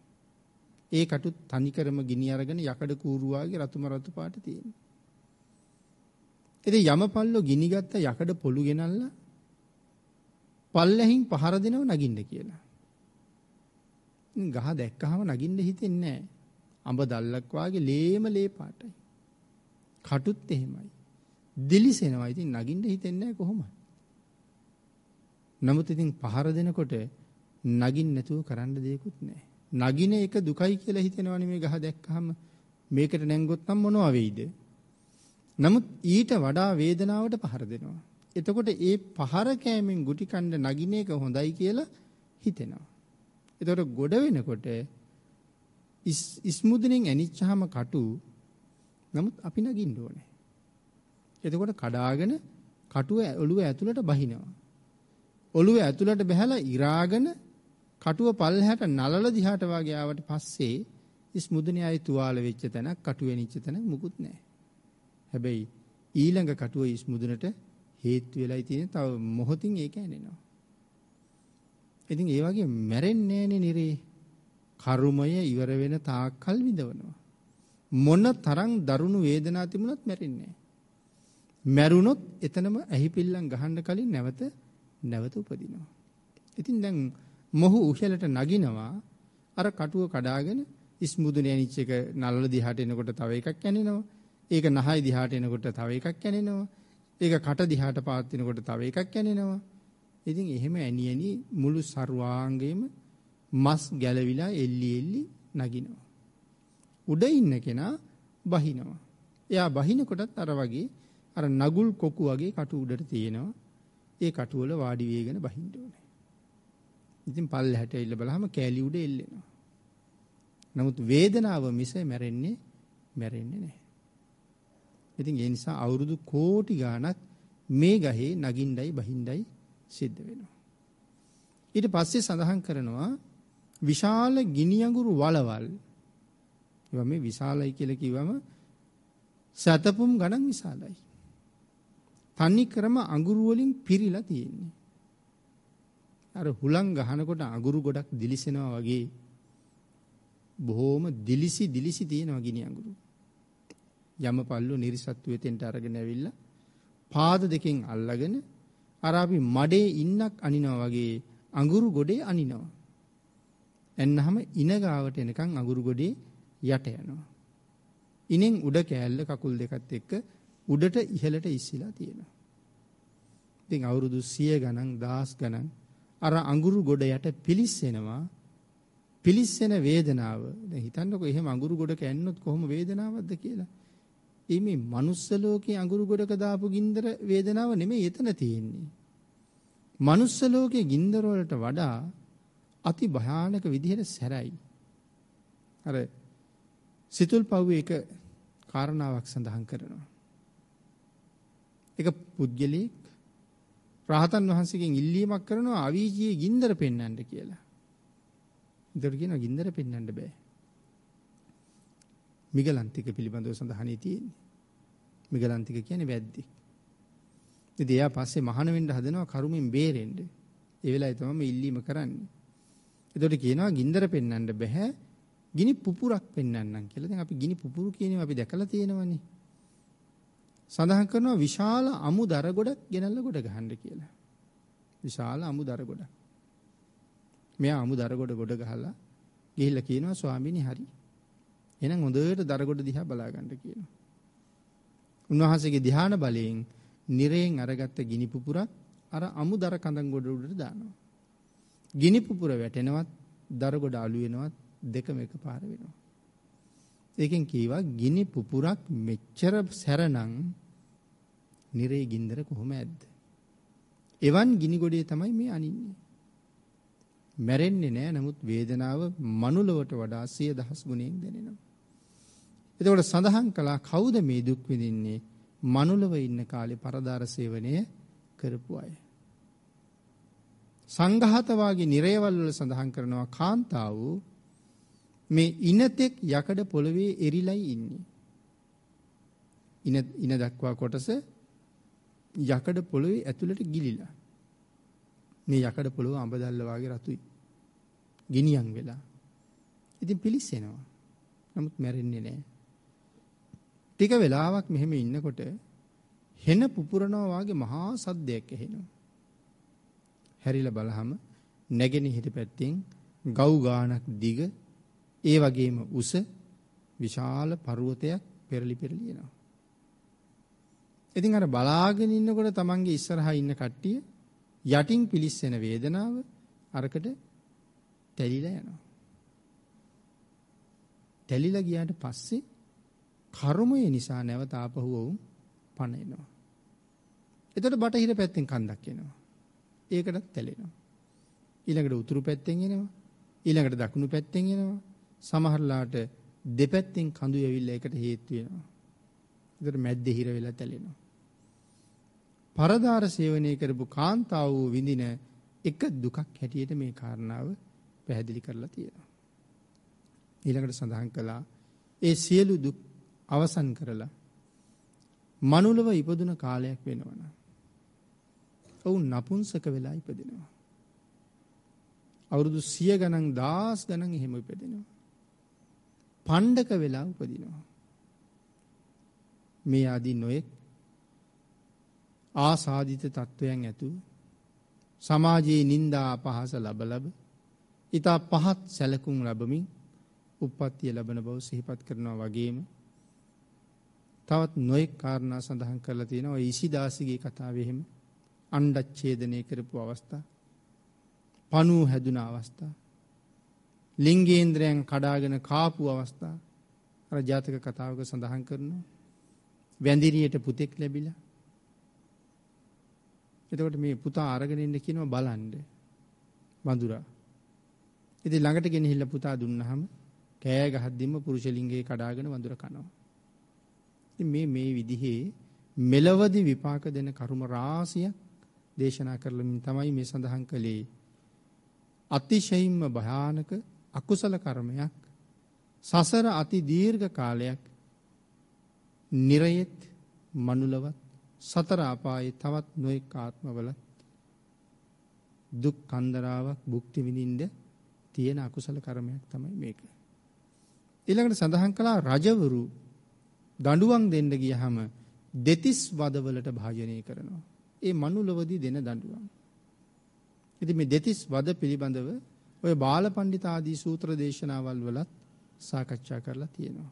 ඒ කටු තනිකරම ගිනි අරගෙන යකඩ කූරුවාගේ රතුම රතු පාට තියෙනවා. ඉතින් යමපල්ලෝ ගිනි ගත්ත යකඩ පොළු ගෙනල්ලා පල්ලෙහින් පහර දෙනව නගින්න කියලා. ගහ දැක්කහම නගින්න හිතෙන්නේ නැහැ. අඹ දල්ලක් වාගේ ලේම ලේ පාටයි. කටුත් එහෙමයි. දිලිසෙනවා. ඉතින් නගින්න හිතෙන්නේ නැහැ කොහොමද? නමුත් ඉතින් පහර දෙනකොට නගින්න නැතුව කරන්න දෙයක්වත් නැහැ. නගින එක දුකයි කියලා හිතෙනවනේ මේ ගහ දැක්කහම මේකට නැංගොත් නම් මොනවා වෙයිද? නමුත් ඊට වඩා වේදනාවට පහර දෙනවා. එතකොට ඒ පහර කෑමෙන් ගුටි කන්න නගින එක හොඳයි කියලා හිතෙනවා. එතකොට ගොඩ වෙනකොට ඉස්මුදෙනින් ඇනිච්චාම කටු නමුත් අපි නගින්න ඕනේ. එතකොට කඩාගෙන කටුව ඔළුව ඇතුළට බහිනවා. ඔළුව ඇතුළට බැහැලා ඉරාගෙන කටුව පල්හැට නලල දිහාට වගේ ආවට පස්සේ ඉස්මුදුනේ ආයි තුවාල වෙච්ච තැනක් කටුව වෙනිච්ච තැනක් මුකුත් නැහැ. හැබැයි ඊළඟ කටුව ඉස්මුදුනට හේතු වෙලයි තියෙන තව මොහොතින් ඒක ඇනෙනවා. ඉතින් ඒ වගේ මැරෙන්නේ නැනේ නිරේ. කර්මය ඉවර වෙන තාක්කල් විඳවනවා. මොන තරම් දරුණු වේදනාවක් තිබුණත් මැරෙන්නේ නැහැ. මැරුණොත් එතනම ඇහිපිල්ලම් ගහන්න කලින් නැවත නැවත උපදිනවා. ඉතින් දැන් මොහු උහලට නගිනවා අර කටුව කඩාගෙන ඉස්මුදුන යනිච් එක නළල දිහාට එනකොට තව එකක් යනිනවා. ඒක නහය දිහාට එනකොට තව එකක් යනිනවා. ඒක කට දිහාට පාත් වෙනකොට තව එකක් යනිනවා. ඉතින් එහෙම ඇනි ඇනි මුළු සර්වාංගයේම මස් ගැලවිලා එල්ලි එල්ලි නගිනවා. උඩ ඉන්න කෙනා බහිනවා. එයා බහිනකොටත් අර වගේ අර නගුල් කොකු වගේ කටු උඩට තියෙනවා. ඒ කටුවල වාඩි වේගෙන බහින්න ඕනේ. ඉතින් පල්ලෙහාට එල්ල බලහම කෑලි උඩ එල්ලෙනවා. නමුත් වේදනාව මිස මැරෙන්නේ මැරෙන්නේ නැහැ. ඉතින් ඒ නිසා අවුරුදු කෝටි ගාණක් මේ ගහේ නගින්ඩයි බහින්ඩයි සිද්ධ වෙනවා. ඊට පස්සේ සඳහන් කරනවා විශාල ගිනි අඟුරු වලවල් ඒවා මේ විශාලයි කියලා කිව්වම සතපුම් ගණන් විශාලයි. තනි ක්‍රම අඟුරු වලින් පිරීලා තියෙන්නේ. අර හුලං ගහනකොට අඟුරු ගොඩක් දිලිසෙනවා වගේ බොහොම දිලිසි දිලිසි තියෙනවා ගිනි අඟුරු. යමපල්ලු නිර්සත්තු වෙතෙන්ට අරගෙන ඇවිල්ලා පාද දෙකෙන් අල්ලගෙන අර අපි මඩේ ඉන්නක් අනිනවා වගේ අඟුරු ගොඩේ අනිනවා. එන්නහම ඉන ගාවට එනකන් අඟුරු ගොඩේ යට යනවා. ඉනෙන් උඩ කෑල්ල කකුල් දෙකත් එක්ක උඩට ඉහළට ඉස්සිලා තියෙනවා. ඉතින් අවුරුදු 100 ගණන් 1000 ගණන් අර අඟුරු ගොඩ යට පිලිස්සෙනවා. පිලිස්සෙන වේදනාව දැන් හිතන්නකෝ එහෙම අඟුරු ගොඩක ඇන්නොත් කොහොම වේදනාවක්ද කියලා. ඒ මේ manuss ලෝකේ අඟුරු ගොඩක දාපු ගින්දර වේදනාව නෙමෙයි එතන තියෙන්නේ. manuss ලෝකේ ගින්දර වලට වඩා අති භයානක විදිහට සැරයි. අර සිතුල් පව්වේ එක කාරණාවක් සඳහන් කරනවා. එක පුද්ගලෙක් රහතන් වහන්සේගෙන් ඉල්ලීමක් කරනවා අවීචියේ ගින්දර පෙන්වන්න කියලා. ඉදර කියනවා ගින්දර පෙන්වන්න බෑ. මිගලන්තික පිළිබඳව සඳහනේ තියෙන්නේ. මිගලන්තික කියන්නේ වැද්දෙක්. ඉතින් එයා පස්සේ මහාන වෙන්න හදනවා කරුමින් බේරෙන්න. ඒ වෙලාවේ තමයි ඉල්ලීම කරන්නේ. එතකොට කියනවා ගින්දර පෙන්වන්න බෑ. ගිනි පුපුරක් පෙන්වන්නම් කියලා. දැන් අපි ගිනි පුපුරු කියන අපි දැකලා තියෙනවනේ. සඳහන් කරනවා විශාල අමු දර ගොඩක් ගෙනල්ලා ගොඩ ගහන්න කියලා. විශාල අමු දර ගොඩක්. මෙයා අමු දර ගොඩ ගොඩ ගහලා ගිහිල්ලා කියනවා ස්වාමීනි හරි. එහෙනම් හොඳට දර ගොඩ දිහා බලා ගන්න කියනවා. උන්වහන්සේගේ ධ්‍යාන බලයෙන් නිරයෙන් අරගත්ත ගිනි පුපුරක් අර අමු දර කඳන් ගොඩ උඩට දානවා. ගිනි පුපුර වැටෙනවත් දර ගොඩ අළු වෙනවත් දෙකම එකපාර වෙනවා. ඒකෙන් කීවා ගිනි පුපුරක් මෙච්චර සැරනම් නිරේ ගින්දර කොහොම ඇද්ද? එවන් ගිනි ගොඩේ තමයි මේ අනින්නේ. මැරෙන්නේ නෑ නමුත් වේදනාව මනුලවට වඩා 10000 ගුණයෙන් දැනෙනවා. එතකොට සඳහන් කළා කවුද මේ දුක් විඳින්නේ? මනුලව ඉන්න කාලේ පරදාර සේවනය කරපු අය. සංඝාත වාගේ නිරේවල් වල සඳහන් කරනවා කාන්තාවෝ මේ ඉනතෙක් යකඩ පොළවේ එරිලයි ඉන්නේ. ඉන ඉන දක්වා කොටස යකඩ පොළවේ ඇතුළට ගිලිලා. මේ යකඩ පොළව අඹ දැල්ල වාගේ රතුයි. ගිනියම් වෙලා. ඉතින් පිලිස්සෙනවා. නමුත් මැරෙන්නේ නැහැ. ටික වෙලාවක් මෙහෙම ඉන්නකොට හෙන පුපුරනවා වාගේ මහා සද්දයක් ඇහෙනවා. හැරිලා බලහම නැගෙනහිර පැත්තෙන් ගව් ගානක් දිග ඒ වගේම උස විශාල පර්වතයක් පෙරලි පෙරලි එනවා. ඉතින් අර බලාගෙන ඉන්නකොට තමන්ගේ ඉස්සරහා ඉන්න කට්ටිය යටින් පිලිස්සෙන වේදනාව අරකට තැලිලා යනවා. තැලිලා ගියාට පස්සේ කර්මය නිසා නැවත ආපහු වුන් පණ එනවා. එතකොට බටහිර පැත්තෙන් කන්දක් එනවා. ඒකටත් තැලෙනවා. ඊළඟට උතුරු පැත්තෙන් එනවා. ඊළඟට දකුණු පැත්තෙන් එනවා. සමහරලාට දෙපැත්තෙන් කඳු ඇවිල්ල එකට හේතු වෙනවා. ඒතර මැද්දේ හිර වෙලා තැලෙනවා. පරදාර සේවනය කරපු කාන්තාව වූ විඳින එක දුකක් හැටියට මේ කාරණාව පැහැදිලි කරලා තියෙනවා. ඊළඟට සඳහන් කළා ඒ සියලු දුක් අවසන් කරලා මනුලව ඉපදුන කාලයක් වෙනවන. ඔවුන් නපුන්සක වෙලා ඉපදෙනවා. අවුරුදු සිය ගණන් දාස් ගණන් එහෙම ඉපදෙනවා. පණ්ඩක වෙලා උපදිනවා. මේ আদি නොයෙක් ආසාදිත තත්වයන් ඇතුව සමාජයේ නින්දා අපහාස ලැබ ලැබ ඊතා පහත් සැලකුම් ලැබමින් උප්පත්තිය ලැබන බව සිහිපත් කරනවා වගේම තවත් නොයෙක් කාරණා සඳහන් කරලා තියෙනවා ඊසිදාසිගේ කතාවේ එහෙම අණ්ඩච්ඡේදනය කරපු අවස්ථා පණුව හැදුන අවස්ථා ලිංගේන්ද්‍රයන් කඩාගෙන කාපු අවස්ථා අර ජාතක කතාවක සඳහන් කරනවා. වැඳිරියට පුතෙක් ලැබිලා. එතකොට මේ පුතා අරගෙන ඉන්න කියනවා බලන්න. වඳුරා. ඉතින් ළඟට ගෙනහිල්ලා පුතා දුන්නාම කෑ ගහද්දිම පුරුෂ ලිංගය කඩාගෙන වඳුර කනවා. ඉතින් මේ මේ විදිහේ මෙලවදි විපාක දෙන කර්ම රාශියක් දේශනා කරලමින් තමයි මේ සඳහන් කළේ. අතිශයින්ම භයානක අකුසල කර්මයක් සසර අති දීර්ඝ කාලයක් නිරයෙත් මනුලවත් සතර අපායේ තවත් නොඑක් ආත්මවල දුක් කන්දරාවක් භුක්ති විඳින්න තියෙන අකුසල කර්මයක් තමයි මේක. ඊළඟට සඳහන් කළා රජවරු දඬුවම් දෙන්න ගියහම දෙතිස් වදවලට භාජනය කරනවා. ඒ මනුලවදී දෙන දඬුවම්. ඉතින් මේ දෙතිස් වද පිළිබඳව ඔය බාලපණ්ඩිත ආදී සූත්‍ර දේශනාවල් වලත් සාකච්ඡා කරලා තියෙනවා.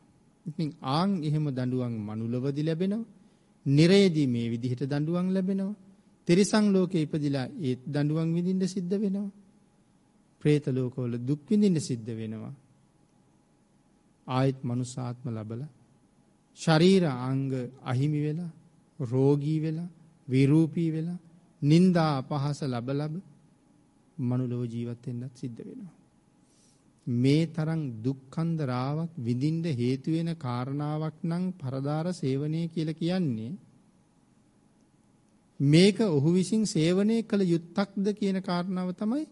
ඉතින් ආන් එහෙම දඬුවම් මනුලවදි ලැබෙනවා. නිරේදී මේ විදිහට දඬුවම් ලැබෙනවා. තිරිසන් ලෝකේ ඉපදිලා ඒ දඬුවම් විඳින්න සිද්ධ වෙනවා. പ്രേත ලෝකවල දුක් විඳින්න සිද්ධ වෙනවා. ආයත් මනුසාත්ම ලැබලා ශරීර අංග අහිමි වෙලා රෝගී වෙලා විරූපී වෙලා නිന്ദා අපහාස ලැබ ලැබ මනුලොව ජීවත් වෙන්නත් සිද්ධ වෙනවා. මේ තරම් දුක්ඛන්ද රාවක් විඳින්න හේතු වෙන කාරණාවක් නම් පරදාර සේවනය කියලා කියන්නේ මේක ඔහු විසින් සේවනය කළ යුත්තක්ද කියන කාරණාව තමයි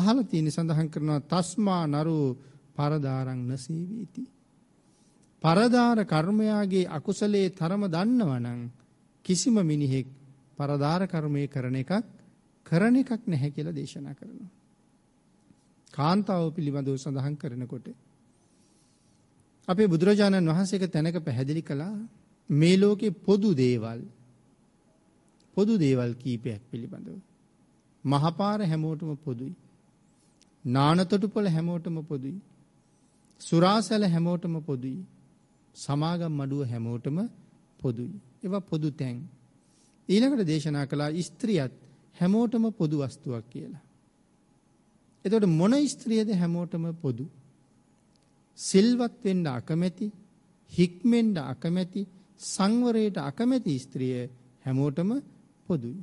අහලා තියෙන සඳහන් කරනවා තස්මා නරෝ පරදාරං නසීවීති පරදාර කර්මයාගේ අකුසලයේ තරම දන්නවනම් කිසිම මිනිහෙක් පරදාර කර්මයේ කරන එකක් කරන එකක් නැහැ කියලා දේශනා කරනවා. කාන්තාව පිළිබඳව සඳහන් කරනකොට අපේ බුදුරජාණන් වහන්සේක තැනක පැහැදිලි කළා මේ ලෝකේ පොදු දේවල් පොදු දේවල් කීපයක් පිළිබඳව මහපාර හැමෝටම පොදුයි. නානතොටුපළ හැමෝටම පොදුයි. සුරාසැල හැමෝටම පොදුයි. සමාගම් මඩුව හැමෝටම පොදුයි. ඒවා පොදු තැන්. ඊළඟට දේශනා කළා ස්ත්‍රියත් හැමෝටම පොදු වස්තුවක් කියලා. එතකොට මොන ස්ත්‍රියද හැමෝටම පොදු? සිල්වත් වෙන්න අකමැති, හික්මෙන්න අකමැති, සංවරයට අකමැති ස්ත්‍රිය හැමෝටම පොදුයි.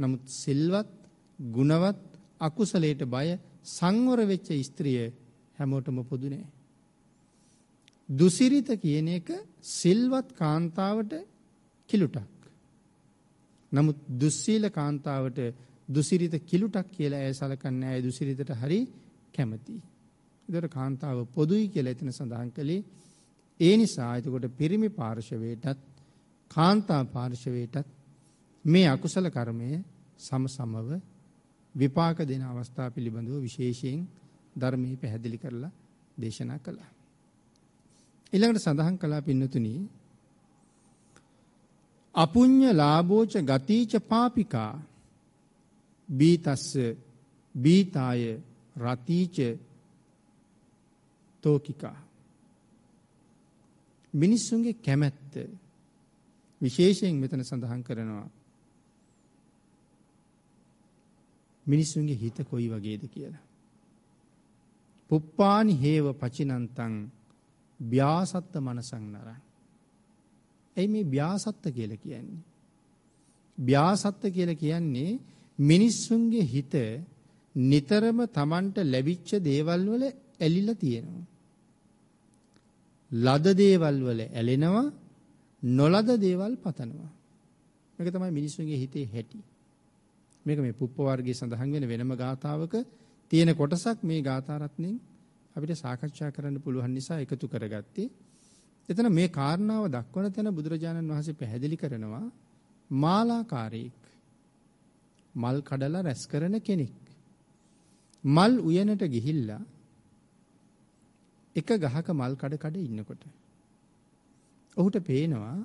නමුත් සිල්වත්, ගුණවත්, අකුසලයට බය, සංවර වෙච්ච ස්ත්‍රිය හැමෝටම පොදු නෑ. දුසිරිත කියන එක සිල්වත් කාන්තාවට කිලුටක්. නමුත් දුස්සීල කාන්තාවට දුසිරිත කිලුටක් කියලා ඇය සලකන්නේ ඇය දුසිරිතට හරි කැමතියි. ඒතර කාන්තාව පොදුයි කියලා එතන සඳහන් කළේ ඒ නිසා එතකොට පිරිමි පාර්ශවයටත් කාන්තා පාර්ශවයටත් මේ අකුසල කර්මය සමසමව විපාක දෙන අවස්ථා පිළිබඳව විශේෂයෙන් ධර්මයේ පැහැදිලි කරලා දේශනා කළා. ඊළඟට සඳහන් කළා පින්නතුණී අපුඤ්ඤ ලාභෝච ගතිච පාපිකා බීතස්ස බීතාය රතිච තෝකිකා මිනිස්සුන්ගේ කැමැත්ත විශේෂයෙන් මෙතන සඳහන් කරනවා මිනිස්සුන්ගේ හිත කොයි වගේද කියලා පුප්පානි හේව පචිනන්තං ව්‍යාසත්ත මනසං නරං ඇයි මේ ව්‍යාසත්ත කියලා කියන්නේ? ව්‍යාසත්ත කියලා කියන්නේ මිනිස්සුන්ගේ හිත නිතරම Tamanට ලැබිච්ච දේවල් වල ඇලිලා තියෙනවා. ලද දේවල් වල ඇලෙනවා, නොලද දේවල් පතනවා. මේක තමයි මිනිස්සුන්ගේ හිතේ හැටි. මේක මේ පුප්ප වර්ගයේ සඳහන් වෙන වෙනම ගාතාවක තියෙන කොටසක් මේ ගාථා රත්නෙන් අපිට සාකච්ඡා කරන්න පුළුවන් නිසා එකතු කරගත්තේ. එතන මේ කාරණාව දක්වන තැන බුදුරජාණන් වහන්සේ පැහැදිලි කරනවා මාලාකාරයෙක් මල් කඩලා රැස් කරන කෙනෙක් මල් උයනට ගිහිල්ලා එක ගහක මල් කඩ කඩ ඉන්නකොට ඔහුට පේනවා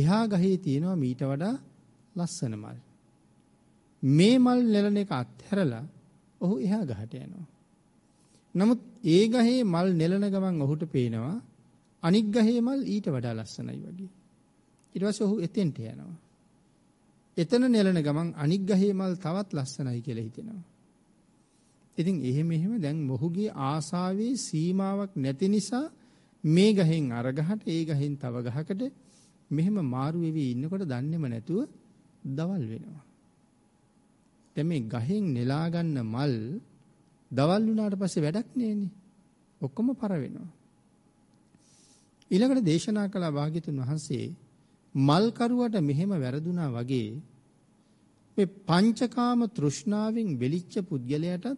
එහා ගහේ තියෙනවා මීට වඩා ලස්සන මල් මේ මල් නෙලන එක අත්හැරලා ඔහු එහා ගහට යනවා නමුත් ඒ ගහේ මල් නෙලන ගමන් ඔහුට පේනවා අනික් ගහේ මල් ඊට වඩා ලස්සනයි වගේ. ඊට පස්සේ ඔහු එතෙන්ට යනවා. එතන නෙලන ගමන් අනික් ගහේ මල් තවත් ලස්සනයි කියලා හිතෙනවා. ඉතින් එහෙම එහෙම දැන් මොහුගේ ආසාවේ සීමාවක් නැති නිසා මේ ගහෙන් අර ගහට ඒ ගහෙන් තව ගහකට මෙහෙම මාරු වෙවි ඉන්නකොට දන්නේම නැතුව දවල් වෙනවා. දැන් මේ ගහෙන් නෙලා ගන්න මල් දවල් වුණාට පස්සේ වැඩක් නෑනේ. ඔක්කොම පර වෙනවා. ඊළඟට දේශනා කළ භාග්‍යතුන් වහන්සේ මල් කරුවට මෙහෙම වැරදුනා වගේ මේ පංචකාම තෘෂ්ණාවෙන් වෙලිච්ච පුද්ගලයාටත්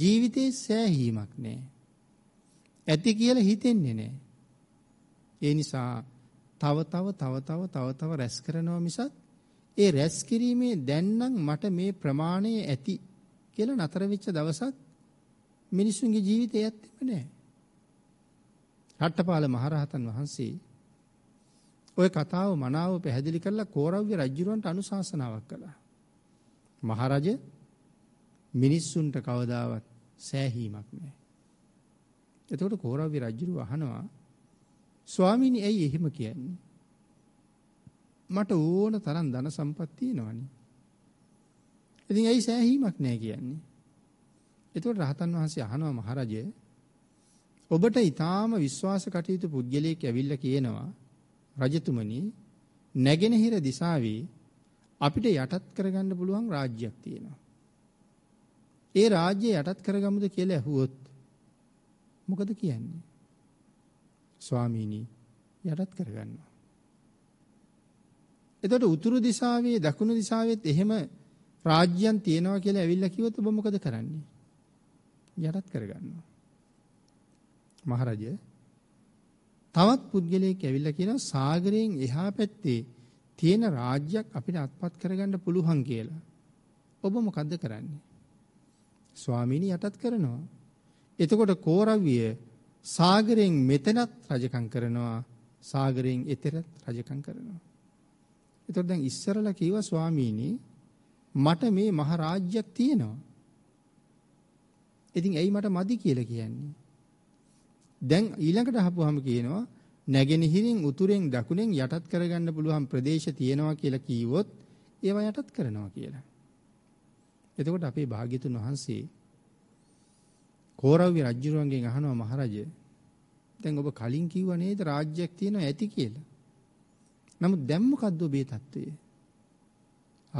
ජීවිතේ සෑහීමක් නැහැ. ඇති කියලා හිතෙන්නේ නැහැ. ඒ නිසා තව තව තව තව තව තව රැස් කරනවා මිසක් ඒ රැස් කිරීමේ දැන්නම් මට මේ ප්‍රමාණය ඇති කියලා නතර වෙච්ච දවසක් මිනිසුන්ගේ ජීවිතේ ඇත්තෙම නැහැ. රට්ටපාල මහරහතන් වහන්සේ ඔය කතාව මනාව පැහැදිලි කරලා කෝරව්‍ය රජුරන්ට අනුශාසනාවක් කළා. මහරජ මිනිස්සුන්ට කවදාවත් සෑහීමක් නැහැ. එතකොට කෝරව්‍ය රජුරු අහනවා ස්වාමීනි ඇයි එහෙම කියන්නේ? මට ඕන තරම් ධන සම්පත් තියෙනවනේ. ඉතින් ඇයි සෑහීමක් නැහැ කියන්නේ? එතකොට රහතන් වහන්සේ අහනවා මහරජය ඔබට ඊටාම විශ්වාස කටයුතු පුද්ගලයෙක් ඇවිල්ලා කියනවා රජතුමනි නැගෙනහිර දිසාවේ අපිට යටත් කරගන්න පුළුවන් රාජ්‍යයක් තියෙනවා. ඒ රාජ්‍ය යටත් කරගමුද කියලා ඇහුවොත් මොකද කියන්නේ? ස්වාමීනි යටත් කරගන්නවා. එතකොට උතුරු දිසාවේ දකුණු දිසාවෙත් එහෙම රාජ්‍යයන් තියෙනවා කියලා ඇවිල්ලා කිව්වොත් ඔබ මොකද කරන්නේ? යටත් කරගන්නවා. මහරජය තවත් පුද්ගලයෙක් ඇවිල්ලා කියනවා සාගරයෙන් එහා පැත්තේ තියෙන රාජ්‍යයක් අපිට අත්පත් කරගන්න පුළුවන් කියලා. ඔබ මොකද්ද කරන්නේ? ස්වාමීනි යටත් කරනවා. එතකොට කෝරවිය සාගරයෙන් මෙතනත් රජකම් කරනවා සාගරයෙන් එතරත් රජකම් කරනවා. එතකොට දැන් ඉස්සරලා කීවා ස්වාමීනි මට මේ මහ රාජ්‍යයක් තියෙනවා. ඉතින් ඇයි මට මදි කියලා කියන්නේ? දැන් ඊළඟට අහපුවාම කියනවා නැගෙනහිරින් උතුරෙන් දකුණෙන් යටත් කරගන්න පුළුවන් ප්‍රදේශ තියෙනවා කියලා කීවොත් ඒවා යටත් කරනවා කියලා. එතකොට අපේ භාග්‍යතුන් වහන්සේ කෝරව්‍ය රජුරුවන්ගෙන් අහනවා මහරජ දැන් ඔබ කලින් කිව්ව නේද රාජ්‍යයක් තියෙනවා ඇති කියලා. නමුත් දැන් මොකද්ද ඔබේ தত্ত্বය?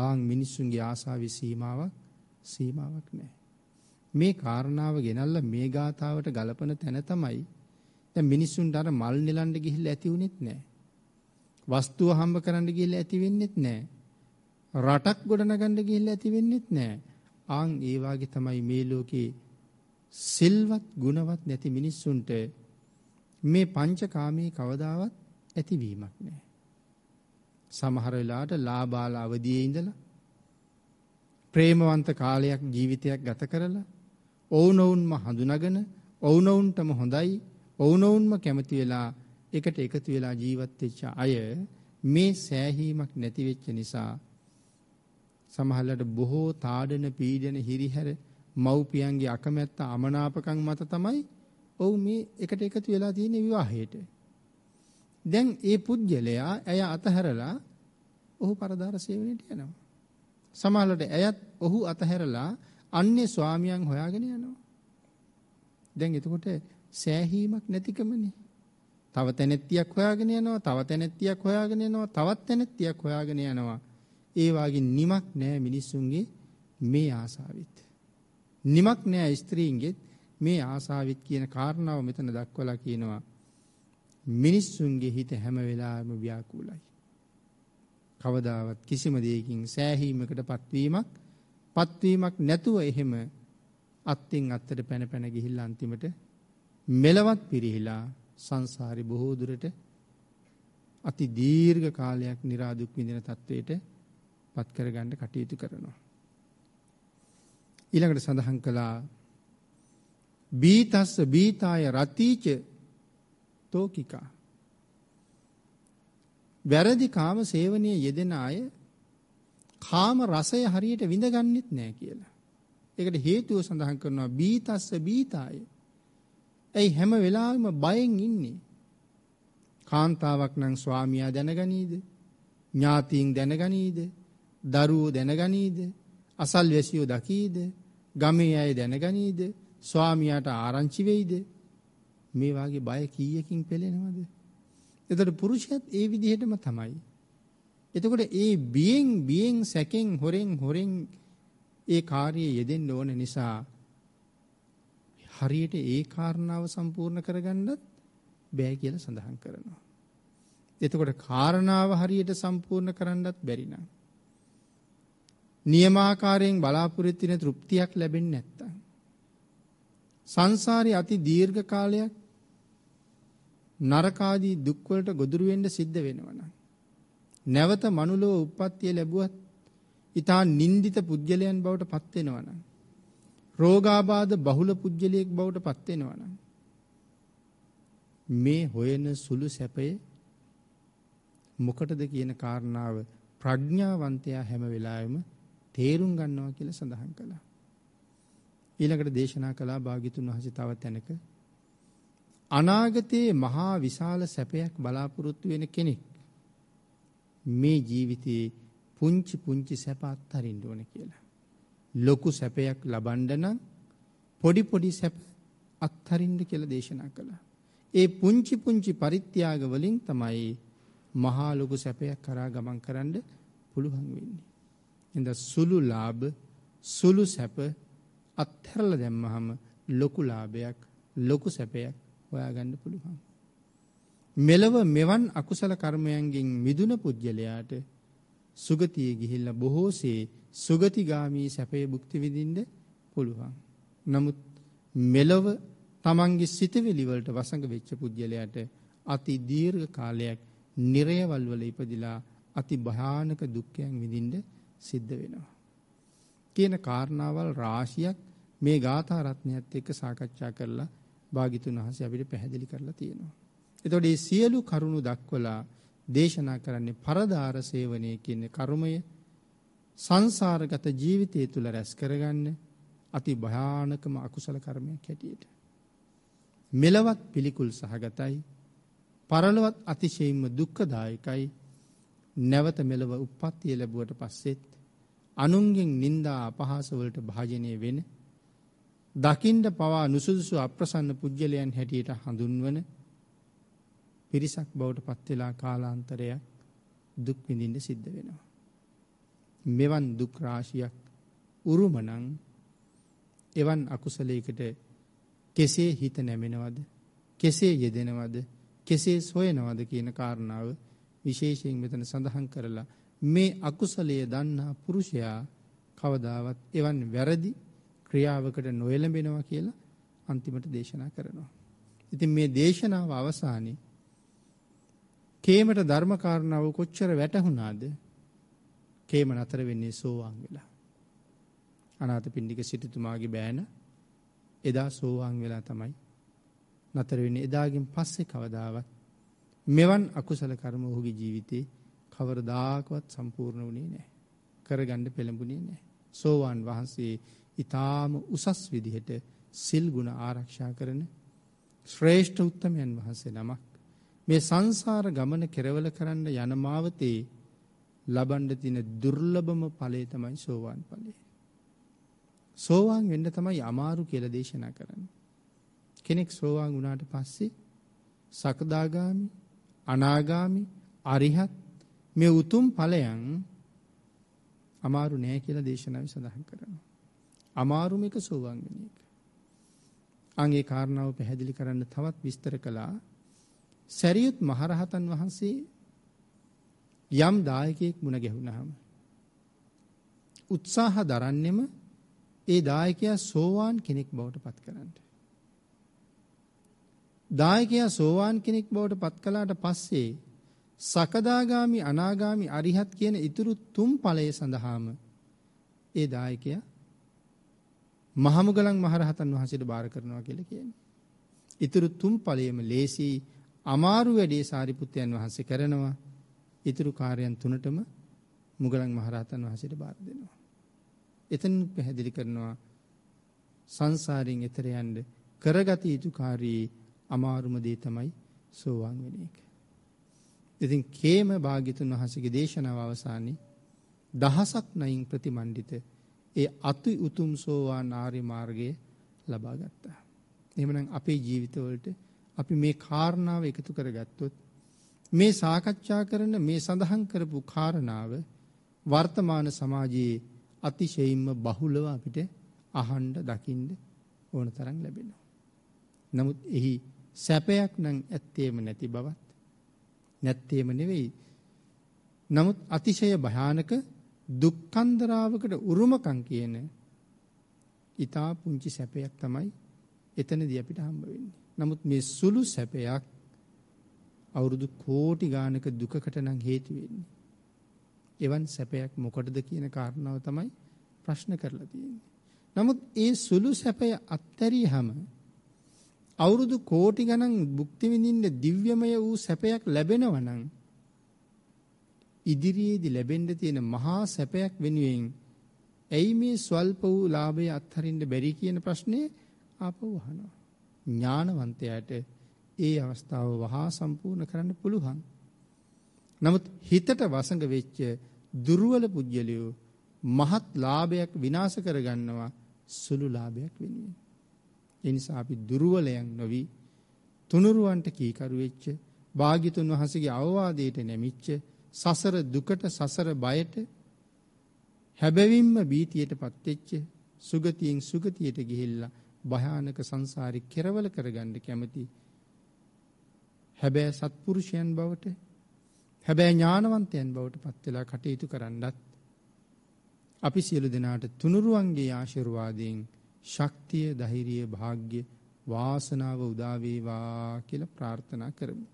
ආන් මිනිස්සුන්ගේ ආසාවේ සීමාවක් සීමාවක් නැහැ. මේ කාරණාව ගෙනල්ලා මේ ගාතාවට ගලපන තැන තමයි දැන් මිනිස්සුන්ට අර මල් නෙලන්න ගිහිල්ලා ඇති වුනේත් නැහැ. වස්තුව හම්බ කරන්න ගිහිල්ලා ඇති වෙන්නේත් නැහැ. රටක් ගොඩනගන්න ගිහිල්ලා ඇති වෙන්නේත් නැහැ. ආන් ඒ වාගේ තමයි මේ ලෝකේ සිල්වත් ගුණවත් නැති මිනිස්සුන්ට මේ පංචකාමී කවදාවත් ඇතිවීමක් නැහැ. සමහර වෙලාවට ලාබාල අවදියේ ඉඳලා ප්‍රේමවන්ත කාලයක් ජීවිතයක් ගත කරලා ඔවුනොවුන්ම හඳුනාගෙන ඔවුනොවුන්ටම හොඳයි ඔවුනොවුන්ම කැමති වෙලා එකට එකතු වෙලා ජීවත් වෙච්ච අය මේ සෑහීමක් නැති වෙච්ච නිසා සමහරවිට බොහෝ තාඩන පීඩන හිරිහැර මව්පියන්ගේ අකමැත්ත අමනාපකම් මත තමයි ඔව් මේ එකට එකතු වෙලා තියෙන විවාහයට. දැන් ඒ පුජ්‍යලයා ඇය අතහැරලා ඔහු පරදාර සේවනයට යනවා. සමහරවිට ඇයත් ඔහු අතහැරලා අන්නේ ස්වාමියන් හොයාගෙන යනවා. දැන් එතකොට සෑහීමක් නැතිකමනේ. තව තැනැත්තියක් හොයාගෙන යනවා, තව තැනැත්තියක් හොයාගෙන යනවා, තවත් තැනැත්තියක් හොයාගෙන යනවා. ඒ වාගේ නිමක් නැහැ මිනිස්සුන්ගේ මේ ආසාවෙත්. නිමක් නැහැ ස්ත්‍රීන්ගෙත් මේ ආසාවෙත් කියන කාරණාව මෙතන දක්වලා කියනවා. මිනිස්සුන්ගේ හිත හැම වෙලාවෙම ව්‍යාකූලයි. කවදාවත් කිසිම දෙයකින් සෑහීමකට පත්වීමක් පත්වීමක් නැතුව එහෙම අත්තින් අත්තට පැන පැන ගිහිල්ලා අන්තිමට මෙලවත් පිරිහිලා සංසාරි බොහෝ දුරට අති දීර්ඝ කාලයක් નિરાදුක් විඳින තත්වයට පත් කරගන්න කටයුතු කරනවා. ඊළඟට සඳහන් කළා බීතස්ස බීතාය රතිච තෝකිකා වැරදි කාම සේවනයේ යෙදෙන අය කාම රසය හරියට විඳගන්නෙත් නෑ කියලා. ඒකට හේතුව සඳහන් කරනවා බීතස්ස බීතාය ඇයි හැම වෙලාවෙම බයෙන් ඉන්නේ? කාන්තාවක් නම් ස්වාමියා දැනගනීද? ඥාතීන් දැනගනීද? දරුවෝ දැනගනීද? අසල්වැසියෝ දකීද? ගමේ අය දැනගනීද? ස්වාමියාට ආරංචි වෙයිද? මේ වාගේ බය කීයකින් පෙළෙනවද? එතකොට පුරුෂයත් ඒ විදිහටම තමයි. එතකොට ඒ බියෙන් බියෙන් සැකෙන් හොරෙන් හොරෙන් ඒ කාර්යයේ යෙදෙන්න ඕන නිසා හරියට ඒ කාරණාව සම්පූර්ණ කරගන්නත් බෑ කියලා සඳහන් කරනවා. එතකොට කාරණාව හරියට සම්පූර්ණ කරන්නත් බැරි නම් නියමාකාරයෙන් බලාපොරොත්තු වෙන තෘප්තියක් ලැබෙන්නේ නැත්තම් සංසාරේ අති දීර්ඝ කාලයක් නරකාදී දුක් වලට ගොදුරු වෙන්න සිද්ධ වෙනවනම් නැවත මනුලෝ උප්පත්තිය ලැබුවත් ඊටා නින්දිත පුජ්‍යලයන් බවට පත් වෙනවනම් රෝගාබාධ බහුල පුද්ගලයෙක් බවට පත් වෙනවා නම් මේ හොයන සුළු සැපය මොකටද කියන කාරණාව ප්‍රඥාවන්තයා හැම වෙලාවෙම තේරුම් ගන්නවා කියලා සඳහන් කළා. ඊළඟට දේශනා කළා භාග්‍යතුන් වහන්සේ තව තැනක අනාගතයේ මහා විශාල සැපයක් බලාපොරොත්තු වෙන කෙනෙක් මේ ජීවිතයේ පුංචි පුංචි සැප අත්හරින්න ඕන කියලා. ලොකු සැපයක් ලබන්න පොඩි පොඩි සැප අත්හරින්න කියලා දේශනා කළා. ඒ පුංචි පුංචි පරිත්‍යාග වලින් තමයි මහා ලොකු සැපයක් කරා ගමන් කරන්න පුළුවන් වෙන්නේ. එඳ සුළු ලාභ සුළු සැප අත්හැරලා දැම්මහම ලොකු ලාභයක් ලොකු සැපයක් හොයාගන්න පුළුවන්. මෙලව මෙවන් අකුසල කර්මයන්ගෙන් මිදුන පුජ්‍යලයාට සුගතිය ගිහිල්ලා බොහෝසේ සුගතිගාමී සැපේ භුක්ති විඳින්න පුළුවන්. නමුත් මෙලව තමන්ගේ සිතවිලි වලට වසඟ වෙච්ච පුද්ගලයාට අති දීර්ඝ කාලයක් නිරයවල් වල ඉපදිලා අති භයානක දුක්ඛයන් විඳින්න සිද්ධ වෙනවා. කියන කාරණාවල් රාශියක් මේ ගාථා රත්නයත් එක්ක සාකච්ඡා කරලා භාගිතුන් වහන්සේ අපිට පැහැදිලි කරලා තියෙනවා. එතකොට මේ සියලු කරුණු දක්වලා දේශනා කරන්නේ පරදාර සේවනය කියන කර්මය සංසාරගත ජීවිතය තුළ රැස් කරගන්න අති භයානකම අකුසල කර්මයක් හැටියට. මෙලවත් පිළිකුල් සහගතයි පරලොවත් අතිශයින්ම දුක්ඛදායකයි නැවත මෙලව උප්පත්තිය ලැබුවට පස්සෙත් අනුන්ගෙන් නිନ୍ଦා අපහාස වලට භාජනය වෙන දකින්ද පවා නුසුදුසු අප්‍රසන්න පුජ්‍යලයන් හැටියට හඳුන්වන පිරිසක් බවට පත් වෙලා කාලාන්තරයක් දුක් විඳින්න සිද්ධ වෙනවා. මෙවන් දුක් රාශියක් උරුමනම් එවන් අකුසලයකට කෙසේ හිත නැමෙනවද? කෙසේ යෙදෙනවද? කෙසේ සොයනවද කියන කාරණාව විශේෂයෙන් මෙතන සඳහන් කරලා මේ අකුසලය දන්නා පුරුෂයා කවදාවත් එවන් වැරදි ක්‍රියාවකට නොයළඹෙනවා කියලා අන්තිමට දේශනා කරනවා. ඉතින් මේ දේශනාව අවසානයේ කේමට ධර්ම කාරණාව කොච්චර වැටහුණාද? කේම නතර වෙන්නේ සෝවාන් වෙලා. අනාථපිණ්ඩික සිටුතුමාගේ බෑන එදා සෝවාන් වෙලා තමයි නතර වෙන්නේ. එදාගෙන් පස්සේ කවදාවත් මෙවන් අකුසල කර්ම ඔහුගේ ජීවිතේ කවරදාකවත් සම්පූර්ණ වුණේ නැහැ. කරගන්න පෙළඹුණේ නැහැ. සෝවාන් වහන්සේ ඊ타ම උසස් විදිහට සිල් ගුණ ආරක්ෂා කරන ශ්‍රේෂ්ඨ උත්තමයන් වහන්සේ නමක්. මේ සංසාර ගමන කෙරවල කරන්න යන මාවතේ ලබන්න තියෙන දුර්ලභම ඵලය තමයි සෝවාන් ඵලය. සෝවාන් වෙන්න තමයි අමාරු කියලා දේශනා කරන්නේ. කෙනෙක් සෝවාන් වුණාට පස්සේ සකදාගාමි, අනාගාමි, අරිහත් මේ උතුම් ඵලයන් අමාරු නෑ කියලා දේශනාවේ සඳහන් කරනවා. අමාරුම එක සෝවාන් වෙන එක. අන් ඒ කාරණාව පැහැදිලි කරන්න තවත් විස්තර කළා සැරියුත් මහරහතන් වහන්සේ යම් දායකයෙක් මුණ ගැහුණාම උත්සාහ දරන්නෙම ඒ දායකයා සෝවාන් කෙනෙක් බවට පත් කරන්න. දායකයා සෝවාන් කෙනෙක් බවට පත් කළාට පස්සේ සකදාගාමි අනාගාමි අරිහත් කියන ඉතුරු තුන් ඵලයේ සඳහාම ඒ දායකයා මහමුගලන් මහරහතන් වහන්සේට බාර කරනවා කියලා කියන්නේ. ඉතුරු තුන් ඵලයේම ලේසි අමාරු වැඩේ සාරිපුත්තයන් වහන්සේ කරනවා. ඊතුරු කාර්යයන් තුනටම මුගලන් මහරහතන් වහන්සේට බාර දෙනවා. එතන පැහැදිලි කරනවා සංසාරයෙන් එතර යන්න කරගත යුතු කාර්යයේ අමාරුම දේ තමයි සෝවාන් වෙන එක. ඉතින් කේම භාග්‍යතුන් වහන්සේගේ දේශනාව අවසානයේ දහසක් නයින් ප්‍රතිමන්ඩිත ඒ අති උතුම් සෝවාන් ආර්ය මාර්ගය ලබා ගත්තා. එහෙමනම් අපේ ජීවිතවලට අපි මේ කාරණාව එකතු කරගත්තොත් මේ සාකච්ඡා කරන මේ සඳහන් කරපු කාරණාව වර්තමාන සමාජයේ අතිශයින්ම බහුලව අපිට අහන්න දකින්න ඕන තරම් ලැබෙනවා. නමුත් එහි සැපයක් නම් ඇත්තේම නැති බවත් නැත්තේම නෙවෙයි. නමුත් අතිශය භයානක දුක්ඛන්දරාවකට උරුමකම් කියන ඊතා පුංචි සැපයක් තමයි එතනදී අපිට හම්බ වෙන්නේ. නමුත් මේ සුළු සැපයක් අවුරුදු කෝටි ගානක දුකකට නම් හේතු වෙන්නේ. එවන් සැපයක් මොකටද කියන කාරණාව තමයි ප්‍රශ්න කරලා තියෙන්නේ. නමුත් ඒ සුළු සැපය අත්හැරියහම අවුරුදු කෝටි ගණන් භුක්ති විඳින්න දිව්‍යමය වූ සැපයක් ලැබෙනවා නම් ඉදිරියේදී ලැබෙන්න තියෙන මහා සැපයක් වෙනුවෙන් ඇයි මේ ස්වල්ප වූ ලාභය අත්හරින්න බැරි කියන ප්‍රශ්නේ ආපහු අහනවා. ඥානවන්තයාට ඒ අවස්ථාව වහා සම්පූර්ණ කරන්න පුළුවන්. නමුත් හිතට වසඟ වෙච්ච දුර්වල පුජ්‍යලියෝ මහත් ලාභයක් විනාශ කරගන්නවා සුළු ලාභයක් වෙනුවෙන්. ඒ නිසා අපි දුර්වලයන් නොවි තුනුරුවන්ට කීකරු වෙච්ච භාග්‍යතුන් වහන්සේගේ අවවාදයට නැමිච්ච සසර දුකට සසර බයට හැබැවින්ම බීතියටපත් වෙච්ච සුගතියෙන් සුගතියට ගිහිල්ලා භයානක සංසාරි කෙරවල කරගන්න කැමති හැබැයි සත්පුරුෂයන් බවට හැබැයි ඥානවන්තයන් බවට පත් වෙලා කටයුතු කරන්නත් අපි සියලු දෙනාට තුනුරුවන්ගේ ආශිර්වාදයෙන් ශක්තිය ධෛර්යය වාග්ය වාසනාව උදා වේවා කියලා ප්‍රාර්ථනා කරමු